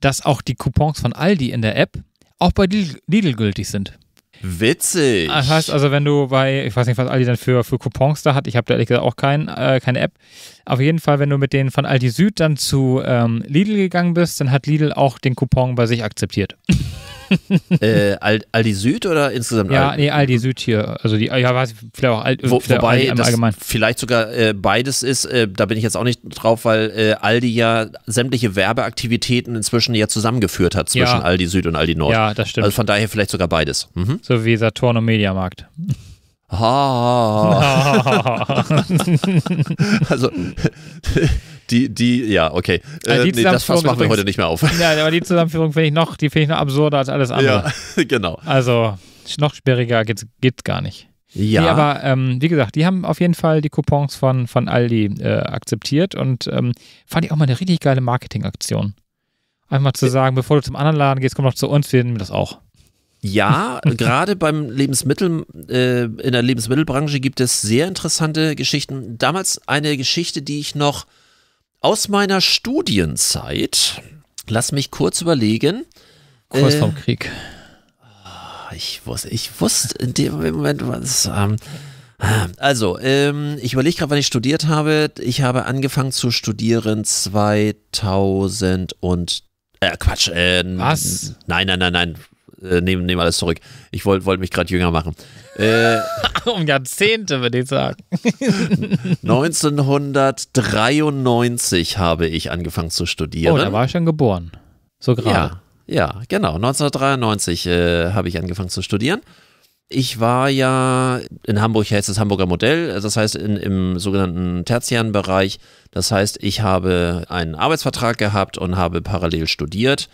dass auch die Coupons von Aldi in der App auch bei Lidl gültig sind. Witzig. Das heißt also, wenn du bei, ich weiß nicht, was Aldi dann für, für Coupons da hat, ich habe da ehrlich gesagt auch kein, äh, keine App. Auf jeden Fall, wenn du mit denen von Aldi Süd dann zu ähm, Lidl gegangen bist, dann hat Lidl auch den Coupon bei sich akzeptiert. (laughs) äh, Aldi Süd oder insgesamt? Ja, nee, Aldi Süd hier. Also die, ja, weiß ich, vielleicht auch Aldi, Wo, vielleicht wobei Aldi allgemein. Vielleicht sogar äh, beides ist, äh, da bin ich jetzt auch nicht drauf, weil äh, Aldi ja sämtliche Werbeaktivitäten inzwischen ja zusammengeführt hat zwischen ja. Aldi Süd und Aldi Nord. Ja, das stimmt. Also von daher vielleicht sogar beides. Mhm. So wie Saturn und Mediamarkt. Ah. (laughs) (laughs) also die, die, ja, okay. Also die äh, nee, das Fass machen wir heute nicht mehr auf. Ja, aber die Zusammenführung finde ich noch, die finde ich noch absurder als alles andere. Ja, (laughs) genau. Also noch sperriger geht's, geht's gar nicht. Ja. Nee, aber ähm, wie gesagt, die haben auf jeden Fall die Coupons von, von Aldi äh, akzeptiert und ähm, fand ich auch mal eine richtig geile Marketingaktion. Einmal zu sagen, bevor du zum anderen Laden gehst, komm doch zu uns, wir nehmen das auch. Ja, (laughs) gerade beim Lebensmittel, äh, in der Lebensmittelbranche gibt es sehr interessante Geschichten. Damals eine Geschichte, die ich noch aus meiner Studienzeit, lass mich kurz überlegen. Kurs äh, vom Krieg. Ah, ich wusste, ich wusste in dem Moment, was. Ähm, ah, also, ähm, ich überlege gerade, wann ich studiert habe. Ich habe angefangen zu studieren 2000 und äh, Quatsch. Äh, was? Nein, nein, nein, nein. Äh, nehmen nehm alles zurück. Ich wollte wollt mich gerade jünger machen. Äh, (laughs) um Jahrzehnte, würde ich sagen. 1993 (laughs) habe ich angefangen zu oh, studieren. Oh, da war ich schon geboren. So gerade. Ja, ja, genau. 1993 äh, habe ich angefangen zu studieren. Ich war ja in Hamburg, heißt das Hamburger Modell, also das heißt in, im sogenannten tertiären Bereich. Das heißt, ich habe einen Arbeitsvertrag gehabt und habe parallel studiert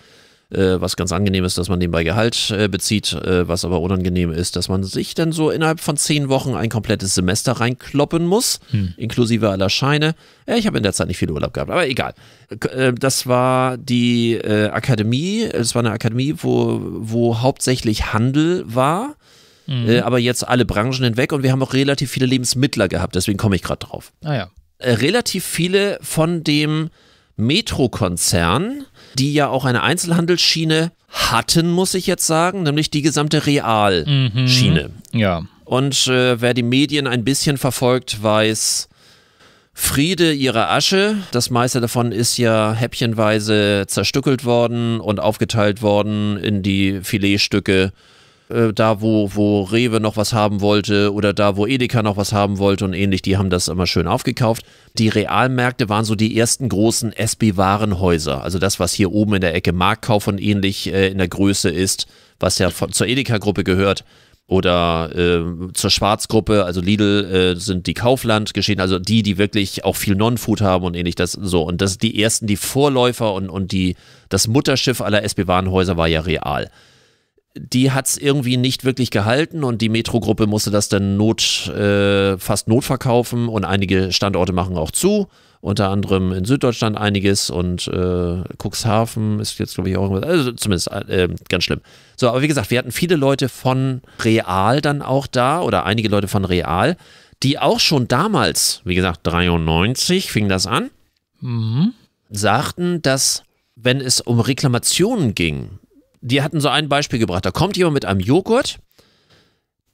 äh, was ganz angenehm ist, dass man nebenbei Gehalt äh, bezieht, äh, was aber unangenehm ist, dass man sich dann so innerhalb von zehn Wochen ein komplettes Semester reinkloppen muss, hm. inklusive aller Scheine. Ja, äh, ich habe in der Zeit nicht viel Urlaub gehabt, aber egal. Äh, das war die äh, Akademie, es war eine Akademie, wo, wo hauptsächlich Handel war. Mhm. aber jetzt alle Branchen hinweg und wir haben auch relativ viele Lebensmittler gehabt, deswegen komme ich gerade drauf. Ah ja relativ viele von dem Metro-Konzern die ja auch eine Einzelhandelsschiene hatten, muss ich jetzt sagen, nämlich die gesamte Realschiene. Mhm. Ja. Und äh, wer die Medien ein bisschen verfolgt, weiß, Friede ihrer Asche. Das meiste davon ist ja häppchenweise zerstückelt worden und aufgeteilt worden in die Filetstücke äh, da wo, wo Rewe noch was haben wollte oder da wo Edeka noch was haben wollte und ähnlich, die haben das immer schön aufgekauft. Die Realmärkte waren so die ersten großen SB-Warenhäuser, also das, was hier oben in der Ecke Marktkauf und ähnlich äh, in der Größe ist, was ja von, zur Edeka-Gruppe gehört oder äh, zur Schwarzgruppe, also Lidl äh, sind die Kaufland geschehen, also die, die wirklich auch viel Non-Food haben und ähnlich das so. Und das die ersten, die Vorläufer und, und die, das Mutterschiff aller SB-Warenhäuser war ja real die hat es irgendwie nicht wirklich gehalten und die Metro-Gruppe musste das dann not, äh, fast notverkaufen und einige Standorte machen auch zu, unter anderem in Süddeutschland einiges und äh, Cuxhaven ist jetzt, glaube ich, auch irgendwas, also zumindest äh, äh, ganz schlimm. So, aber wie gesagt, wir hatten viele Leute von Real dann auch da oder einige Leute von Real, die auch schon damals, wie gesagt, 93 fing das an, mhm. sagten, dass wenn es um Reklamationen ging, die hatten so ein Beispiel gebracht. Da kommt jemand mit einem Joghurt,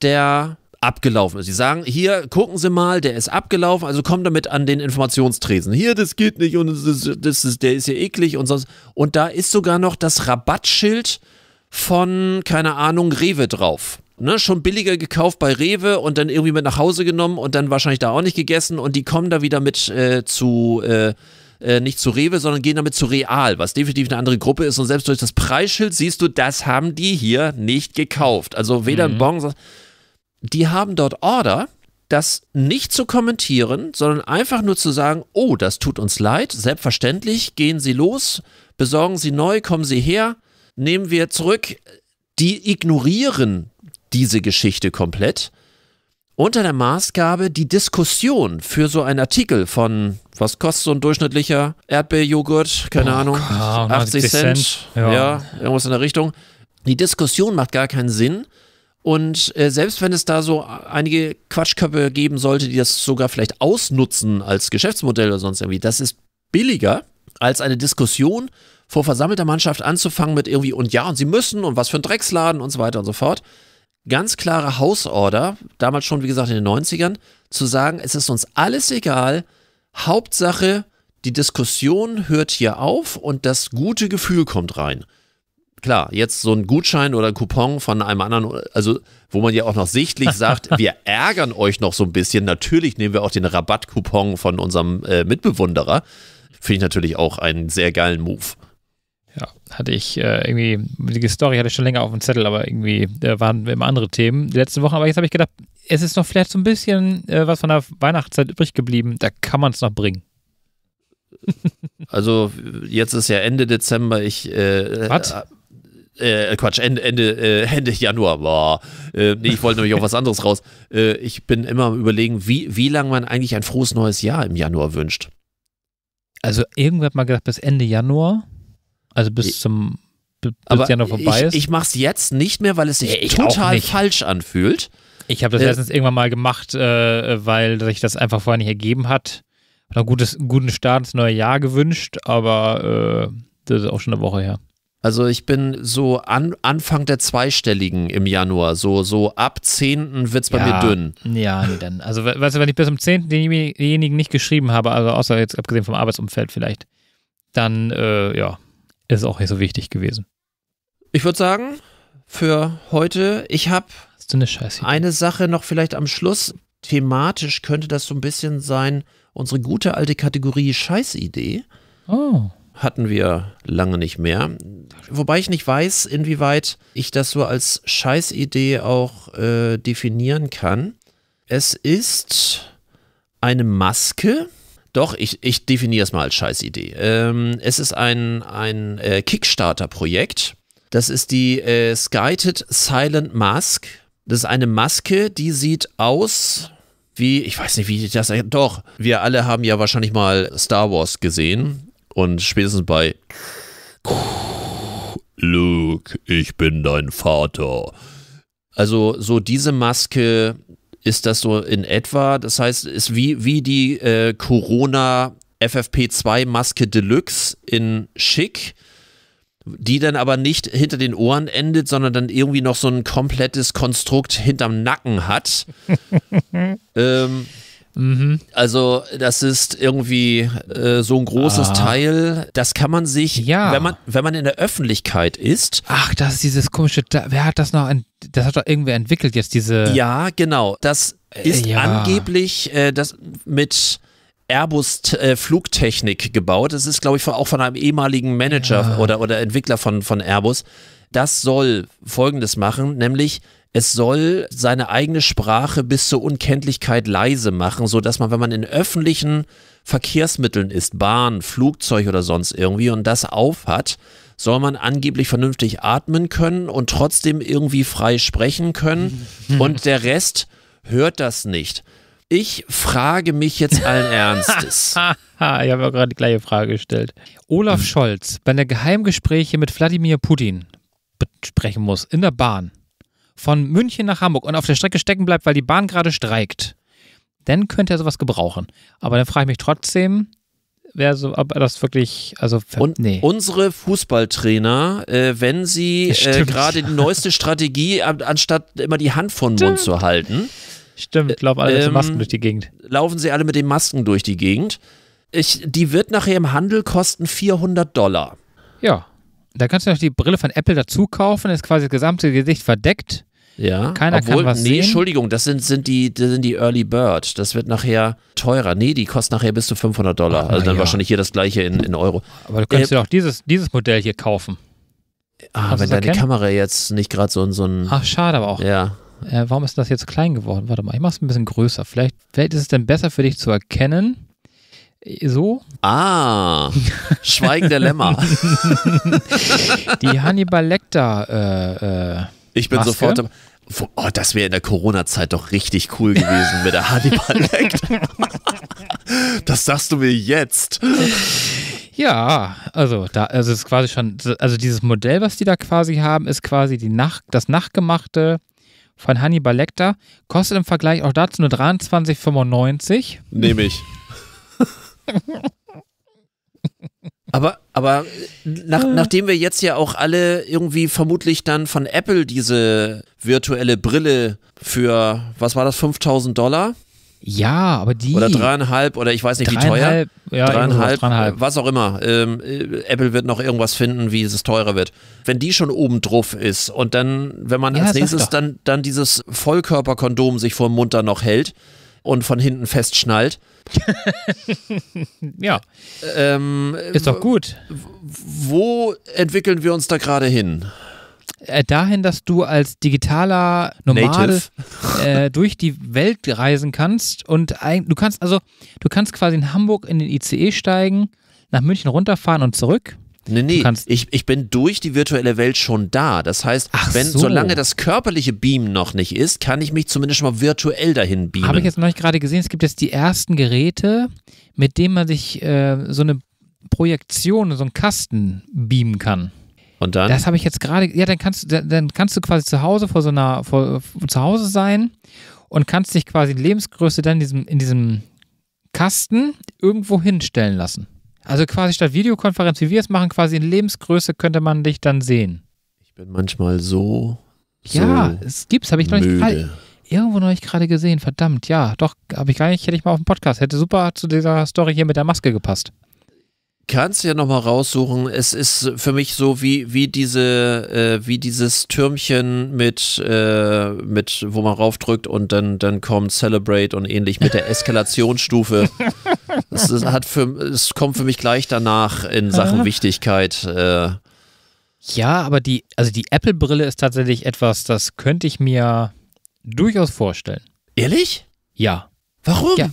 der abgelaufen ist. Sie sagen, hier gucken Sie mal, der ist abgelaufen, also kommen damit an den Informationstresen. Hier, das geht nicht und das ist, das ist, der ist ja eklig und sonst. Und da ist sogar noch das Rabattschild von, keine Ahnung, Rewe drauf. Ne, schon billiger gekauft bei Rewe und dann irgendwie mit nach Hause genommen und dann wahrscheinlich da auch nicht gegessen und die kommen da wieder mit äh, zu äh, äh, nicht zu Rewe, sondern gehen damit zu Real, was definitiv eine andere Gruppe ist. Und selbst durch das Preisschild siehst du, das haben die hier nicht gekauft. Also weder mhm. ein Bon, die haben dort Order, das nicht zu kommentieren, sondern einfach nur zu sagen, oh, das tut uns leid, selbstverständlich, gehen Sie los, besorgen Sie neu, kommen Sie her, nehmen wir zurück. Die ignorieren diese Geschichte komplett unter der Maßgabe die Diskussion für so einen Artikel von, was kostet so ein durchschnittlicher Erdbeerjoghurt, keine oh, Ahnung, Gott, 80 Cent, Cent. Ja. ja, irgendwas in der Richtung. Die Diskussion macht gar keinen Sinn. Und äh, selbst wenn es da so einige Quatschköpfe geben sollte, die das sogar vielleicht ausnutzen als Geschäftsmodell oder sonst irgendwie, das ist billiger als eine Diskussion vor versammelter Mannschaft anzufangen mit irgendwie und ja und sie müssen und was für ein Drecksladen und so weiter und so fort ganz klare Hausorder, damals schon, wie gesagt, in den 90ern, zu sagen, es ist uns alles egal, Hauptsache, die Diskussion hört hier auf und das gute Gefühl kommt rein. Klar, jetzt so ein Gutschein oder ein Coupon von einem anderen, also wo man ja auch noch sichtlich (laughs) sagt, wir ärgern euch noch so ein bisschen. Natürlich nehmen wir auch den Rabattcoupon von unserem äh, Mitbewunderer. Finde ich natürlich auch einen sehr geilen Move ja, hatte ich äh, irgendwie, die Story hatte ich schon länger auf dem Zettel, aber irgendwie äh, waren immer andere Themen die letzten Wochen. Aber jetzt habe ich gedacht, es ist noch vielleicht so ein bisschen äh, was von der Weihnachtszeit übrig geblieben. Da kann man es noch bringen. (laughs) also jetzt ist ja Ende Dezember. Ich äh, was? Äh, äh, äh, Quatsch, Ende, Ende, äh, Ende Januar. Boah. Äh, nee, ich wollte nämlich auch was anderes raus. ich bin immer am überlegen, wie, wie lange man eigentlich ein frohes neues Jahr im Januar wünscht. Also irgendwer hat mal gedacht, bis Ende Januar. Also bis zum bis Januar vorbei ist. Ich mache es jetzt nicht mehr, weil es sich ich total falsch anfühlt. Ich habe das äh, letztens irgendwann mal gemacht, äh, weil sich das einfach vorher nicht ergeben hat. Ich habe einen guten Start ins neue Jahr gewünscht, aber äh, das ist auch schon eine Woche her. Also ich bin so an, Anfang der Zweistelligen im Januar, so, so ab 10. wird es bei ja, mir dünn. Ja, nee, dann. Also weißt du, wenn ich bis zum 10. denjenigen nicht geschrieben habe, also außer jetzt abgesehen vom Arbeitsumfeld vielleicht, dann äh, ja, ist auch nicht so wichtig gewesen. Ich würde sagen, für heute, ich habe eine, eine Sache noch vielleicht am Schluss. Thematisch könnte das so ein bisschen sein, unsere gute alte Kategorie Scheißidee. Oh. Hatten wir lange nicht mehr. Wobei ich nicht weiß, inwieweit ich das so als Scheißidee auch äh, definieren kann. Es ist eine Maske, doch, ich, ich definiere es mal als Scheißidee. Ähm, es ist ein, ein äh, Kickstarter-Projekt. Das ist die äh, Skyted Silent Mask. Das ist eine Maske, die sieht aus wie, ich weiß nicht, wie ich das. Doch, wir alle haben ja wahrscheinlich mal Star Wars gesehen. Und spätestens bei Luke, ich bin dein Vater. Also so diese Maske, ist das so in etwa? Das heißt, ist wie, wie die äh, Corona FFP2-Maske Deluxe in Schick, die dann aber nicht hinter den Ohren endet, sondern dann irgendwie noch so ein komplettes Konstrukt hinterm Nacken hat. (laughs) ähm, Mhm. Also, das ist irgendwie äh, so ein großes ah. Teil. Das kann man sich, ja. wenn, man, wenn man in der Öffentlichkeit ist. Ach, das ist dieses komische. Da, wer hat das noch? Ein, das hat doch irgendwer entwickelt jetzt, diese. Ja, genau. Das äh, ist ja. angeblich äh, das mit. Airbus-Flugtechnik äh, gebaut. Das ist, glaube ich, auch von einem ehemaligen Manager ja. oder, oder Entwickler von, von Airbus. Das soll Folgendes machen, nämlich es soll seine eigene Sprache bis zur Unkenntlichkeit leise machen, sodass man, wenn man in öffentlichen Verkehrsmitteln ist, Bahn, Flugzeug oder sonst irgendwie und das aufhat, soll man angeblich vernünftig atmen können und trotzdem irgendwie frei sprechen können (laughs) und der Rest hört das nicht. Ich frage mich jetzt allen (laughs) Ernstes. (laughs) ich habe auch gerade die gleiche Frage gestellt. Olaf Scholz wenn er Geheimgespräche mit Wladimir Putin besprechen muss in der Bahn von München nach Hamburg und auf der Strecke stecken bleibt, weil die Bahn gerade streikt, dann könnte er sowas gebrauchen. Aber dann frage ich mich trotzdem, wäre so, ob das wirklich, also Und nee. unsere Fußballtrainer, äh, wenn sie äh, (laughs) gerade die neueste Strategie, anstatt immer die Hand vor den Mund zu halten. Stimmt, laufen alle ähm, mit Masken durch die Gegend. Laufen sie alle mit den Masken durch die Gegend. Ich, die wird nachher im Handel kosten 400 Dollar. Ja, da kannst du noch die Brille von Apple dazu kaufen, ist quasi das gesamte Gesicht verdeckt. Ja, Keiner obwohl, kann was nee, sehen. Entschuldigung, das sind, sind, die, das sind die Early Bird. Das wird nachher teurer. Nee, die kostet nachher bis zu 500 Dollar. Ach, also dann ja. wahrscheinlich hier das gleiche in, in Euro. Aber du könntest äh, dir auch dieses, dieses Modell hier kaufen. Ah, Kannst wenn deine erkennen? Kamera jetzt nicht gerade so, so ein. Ach, schade aber auch. Ja. Äh, warum ist das jetzt klein geworden? Warte mal, ich mach's ein bisschen größer. Vielleicht, vielleicht ist es denn besser für dich zu erkennen. Äh, so? Ah, (laughs) Schweigen der Lämmer. die Hannibal Lecter. Äh, äh, ich bin Maske. sofort. Oh, das wäre in der Corona-Zeit doch richtig cool gewesen mit der Hannibal (laughs) Lecter. das sagst du mir jetzt. Ja, also da, also es ist quasi schon, also dieses Modell, was die da quasi haben, ist quasi die Nacht, das Nachgemachte von Hannibal Lecter. Kostet im Vergleich auch dazu nur 23,95. Nehme ich. (laughs) Aber, aber nach, äh. nachdem wir jetzt ja auch alle irgendwie vermutlich dann von Apple diese virtuelle Brille für, was war das, 5000 Dollar? Ja, aber die. Oder dreieinhalb, oder ich weiß nicht, wie teuer. Ja, dreieinhalb, dreieinhalb, was auch immer. Ähm, äh, Apple wird noch irgendwas finden, wie es teurer wird. Wenn die schon oben drauf ist und dann, wenn man ja, als nächstes dann, dann dieses Vollkörperkondom sich vor dem Mund dann noch hält und von hinten festschnallt, (laughs) ja. Ähm, ist doch gut. Wo entwickeln wir uns da gerade hin? Äh, dahin, dass du als digitaler Nomade äh, durch die Welt reisen kannst und ein, du kannst also, du kannst quasi in Hamburg in den ICE steigen, nach München runterfahren und zurück. Nee, nee, ich, ich bin durch die virtuelle Welt schon da. Das heißt, Ach wenn, so. solange das körperliche Beam noch nicht ist, kann ich mich zumindest schon mal virtuell dahin beamen. Habe ich jetzt noch nicht gerade gesehen, es gibt jetzt die ersten Geräte, mit denen man sich äh, so eine Projektion, so einen Kasten beamen kann. Und dann? Das habe ich jetzt gerade, ja, dann kannst, dann, dann kannst du quasi zu Hause vor so einer, vor, zu Hause sein und kannst dich quasi in Lebensgröße dann in diesem, in diesem Kasten irgendwo hinstellen lassen. Also quasi statt Videokonferenz, wie wir es machen, quasi in Lebensgröße könnte man dich dann sehen. Ich bin manchmal so. Ja, es gibt's, habe ich noch nicht. irgendwo noch nicht gerade gesehen, verdammt, ja, doch, habe ich gar nicht, hätte ich mal auf dem Podcast. Hätte super zu dieser Story hier mit der Maske gepasst. Kannst du ja nochmal raussuchen. Es ist für mich so wie, wie diese, äh, wie dieses Türmchen mit, äh, mit, wo man raufdrückt und dann, dann kommt Celebrate und ähnlich mit der (laughs) Eskalationsstufe. Das, ist, hat für, es kommt für mich gleich danach in Sachen ah. Wichtigkeit. Äh. Ja, aber die, also die Apple-Brille ist tatsächlich etwas, das könnte ich mir durchaus vorstellen. Ehrlich? Ja. Warum? Ja,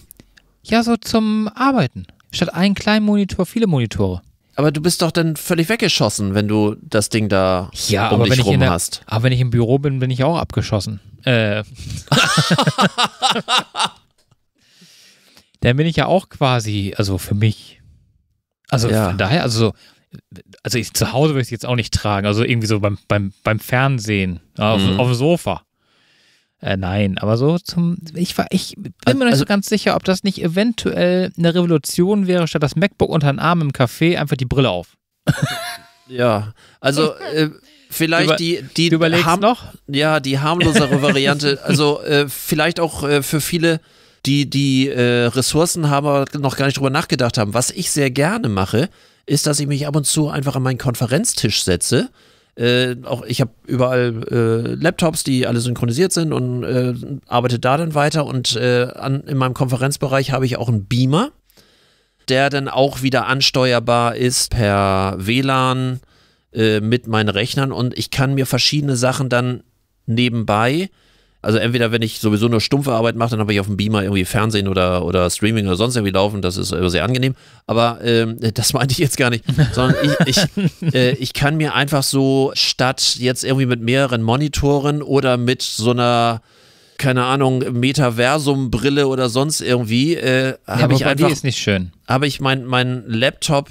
ja so zum Arbeiten. Statt einen kleinen Monitor, viele Monitore. Aber du bist doch dann völlig weggeschossen, wenn du das Ding da ja, um dich rum der, hast. Aber wenn ich im Büro bin, bin ich auch abgeschossen. Äh. (laughs) (laughs) dann bin ich ja auch quasi, also für mich. Also ja. von daher, also also ich, zu Hause würde ich es jetzt auch nicht tragen, also irgendwie so beim, beim, beim Fernsehen, auf, mhm. auf dem Sofa. Äh, nein, aber so zum, ich war, ich bin mir also, nicht so ganz sicher, ob das nicht eventuell eine Revolution wäre, statt das MacBook unter den Arm im Café einfach die Brille auf. (laughs) ja, also äh, vielleicht Über, die, die du überlegst noch? Ja, die harmlosere Variante, also äh, vielleicht auch äh, für viele die die äh, Ressourcen haben, aber noch gar nicht drüber nachgedacht haben. Was ich sehr gerne mache, ist, dass ich mich ab und zu einfach an meinen Konferenztisch setze. Äh, auch ich habe überall äh, Laptops, die alle synchronisiert sind und äh, arbeite da dann weiter. Und äh, an, in meinem Konferenzbereich habe ich auch einen Beamer, der dann auch wieder ansteuerbar ist per WLAN äh, mit meinen Rechnern und ich kann mir verschiedene Sachen dann nebenbei äh, also entweder, wenn ich sowieso nur stumpfe Arbeit mache, dann habe ich auf dem Beamer irgendwie Fernsehen oder, oder Streaming oder sonst irgendwie laufen. Das ist äh, sehr angenehm. Aber ähm, äh, das meinte ich jetzt gar nicht. (laughs) Sondern ich, ich, äh, ich kann mir einfach so statt jetzt irgendwie mit mehreren Monitoren oder mit so einer keine Ahnung, Metaversum-Brille oder sonst irgendwie, äh, ja, habe ich einfach. Ist nicht schön. Habe ich mein, mein Laptop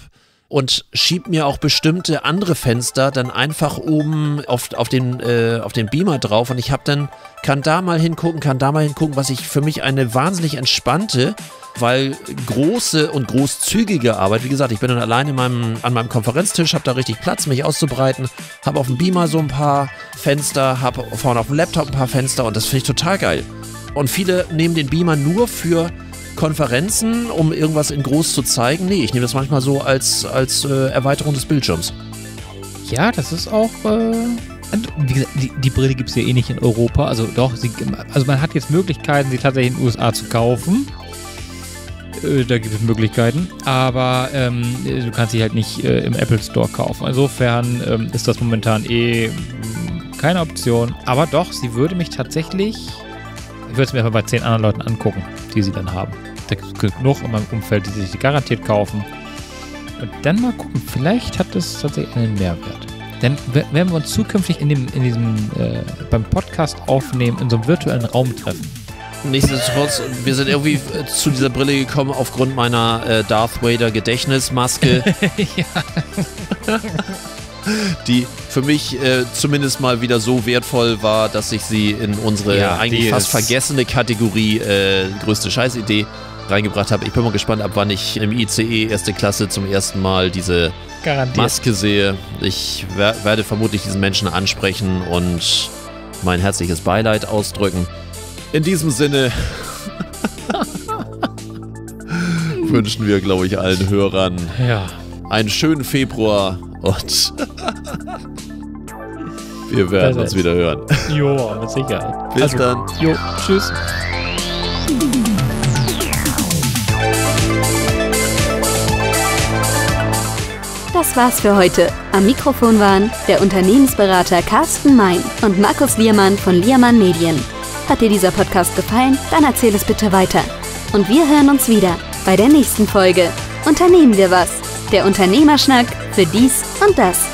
und schiebe mir auch bestimmte andere Fenster dann einfach oben auf, auf, den, äh, auf den Beamer drauf und ich habe dann, kann da mal hingucken, kann da mal hingucken, was ich für mich eine wahnsinnig entspannte, weil große und großzügige Arbeit, wie gesagt, ich bin dann alleine meinem, an meinem Konferenztisch, habe da richtig Platz, mich auszubreiten, habe auf dem Beamer so ein paar Fenster, habe vorne auf dem Laptop ein paar Fenster und das finde ich total geil. Und viele nehmen den Beamer nur für Konferenzen, um irgendwas in groß zu zeigen. Nee, ich nehme das manchmal so als, als äh, Erweiterung des Bildschirms. Ja, das ist auch. Äh, wie gesagt, die, die Brille gibt es ja eh nicht in Europa. Also doch, sie, also man hat jetzt Möglichkeiten, sie tatsächlich in den USA zu kaufen. Äh, da gibt es Möglichkeiten, aber ähm, du kannst sie halt nicht äh, im Apple Store kaufen. Insofern ähm, ist das momentan eh keine Option. Aber doch, sie würde mich tatsächlich würde es mir einfach bei zehn anderen Leuten angucken, die sie dann haben. Da gibt es genug in meinem Umfeld, die sich die garantiert kaufen. Und dann mal gucken, vielleicht hat es tatsächlich einen Mehrwert. Denn wenn wir uns zukünftig in dem, in diesem, äh, beim Podcast aufnehmen, in so einem virtuellen Raum treffen. Nichtsdestotrotz, wir sind irgendwie äh, zu dieser Brille gekommen aufgrund meiner äh, Darth Vader Gedächtnismaske. (laughs) ja. (laughs) die für mich äh, zumindest mal wieder so wertvoll war, dass ich sie in unsere ja, eigentlich fast vergessene Kategorie äh, größte Scheißidee reingebracht habe. Ich bin mal gespannt, ab wann ich im ICE erste Klasse zum ersten Mal diese Garantiert. Maske sehe. Ich wer werde vermutlich diesen Menschen ansprechen und mein herzliches Beileid ausdrücken. In diesem Sinne (laughs) wünschen wir, glaube ich, allen Hörern ja. einen schönen Februar, und wir werden Perfekt. uns wieder hören. Jo, mit Sicherheit. Bis also, dann. Jo, tschüss. Das war's für heute. Am Mikrofon waren der Unternehmensberater Carsten Mein und Markus Liermann von Liermann Medien. Hat dir dieser Podcast gefallen? Dann erzähl es bitte weiter. Und wir hören uns wieder bei der nächsten Folge. Unternehmen wir was. Der Unternehmerschnack für dies und das.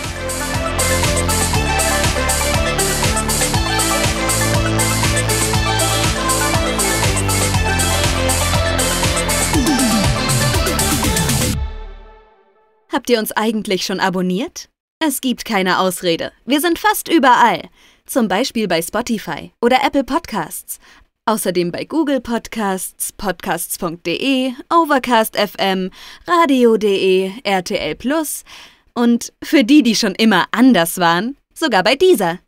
Habt ihr uns eigentlich schon abonniert? Es gibt keine Ausrede. Wir sind fast überall. Zum Beispiel bei Spotify oder Apple Podcasts. Außerdem bei Google Podcasts, podcasts.de, Overcast FM, radio.de, RTL Plus, und für die, die schon immer anders waren, sogar bei dieser.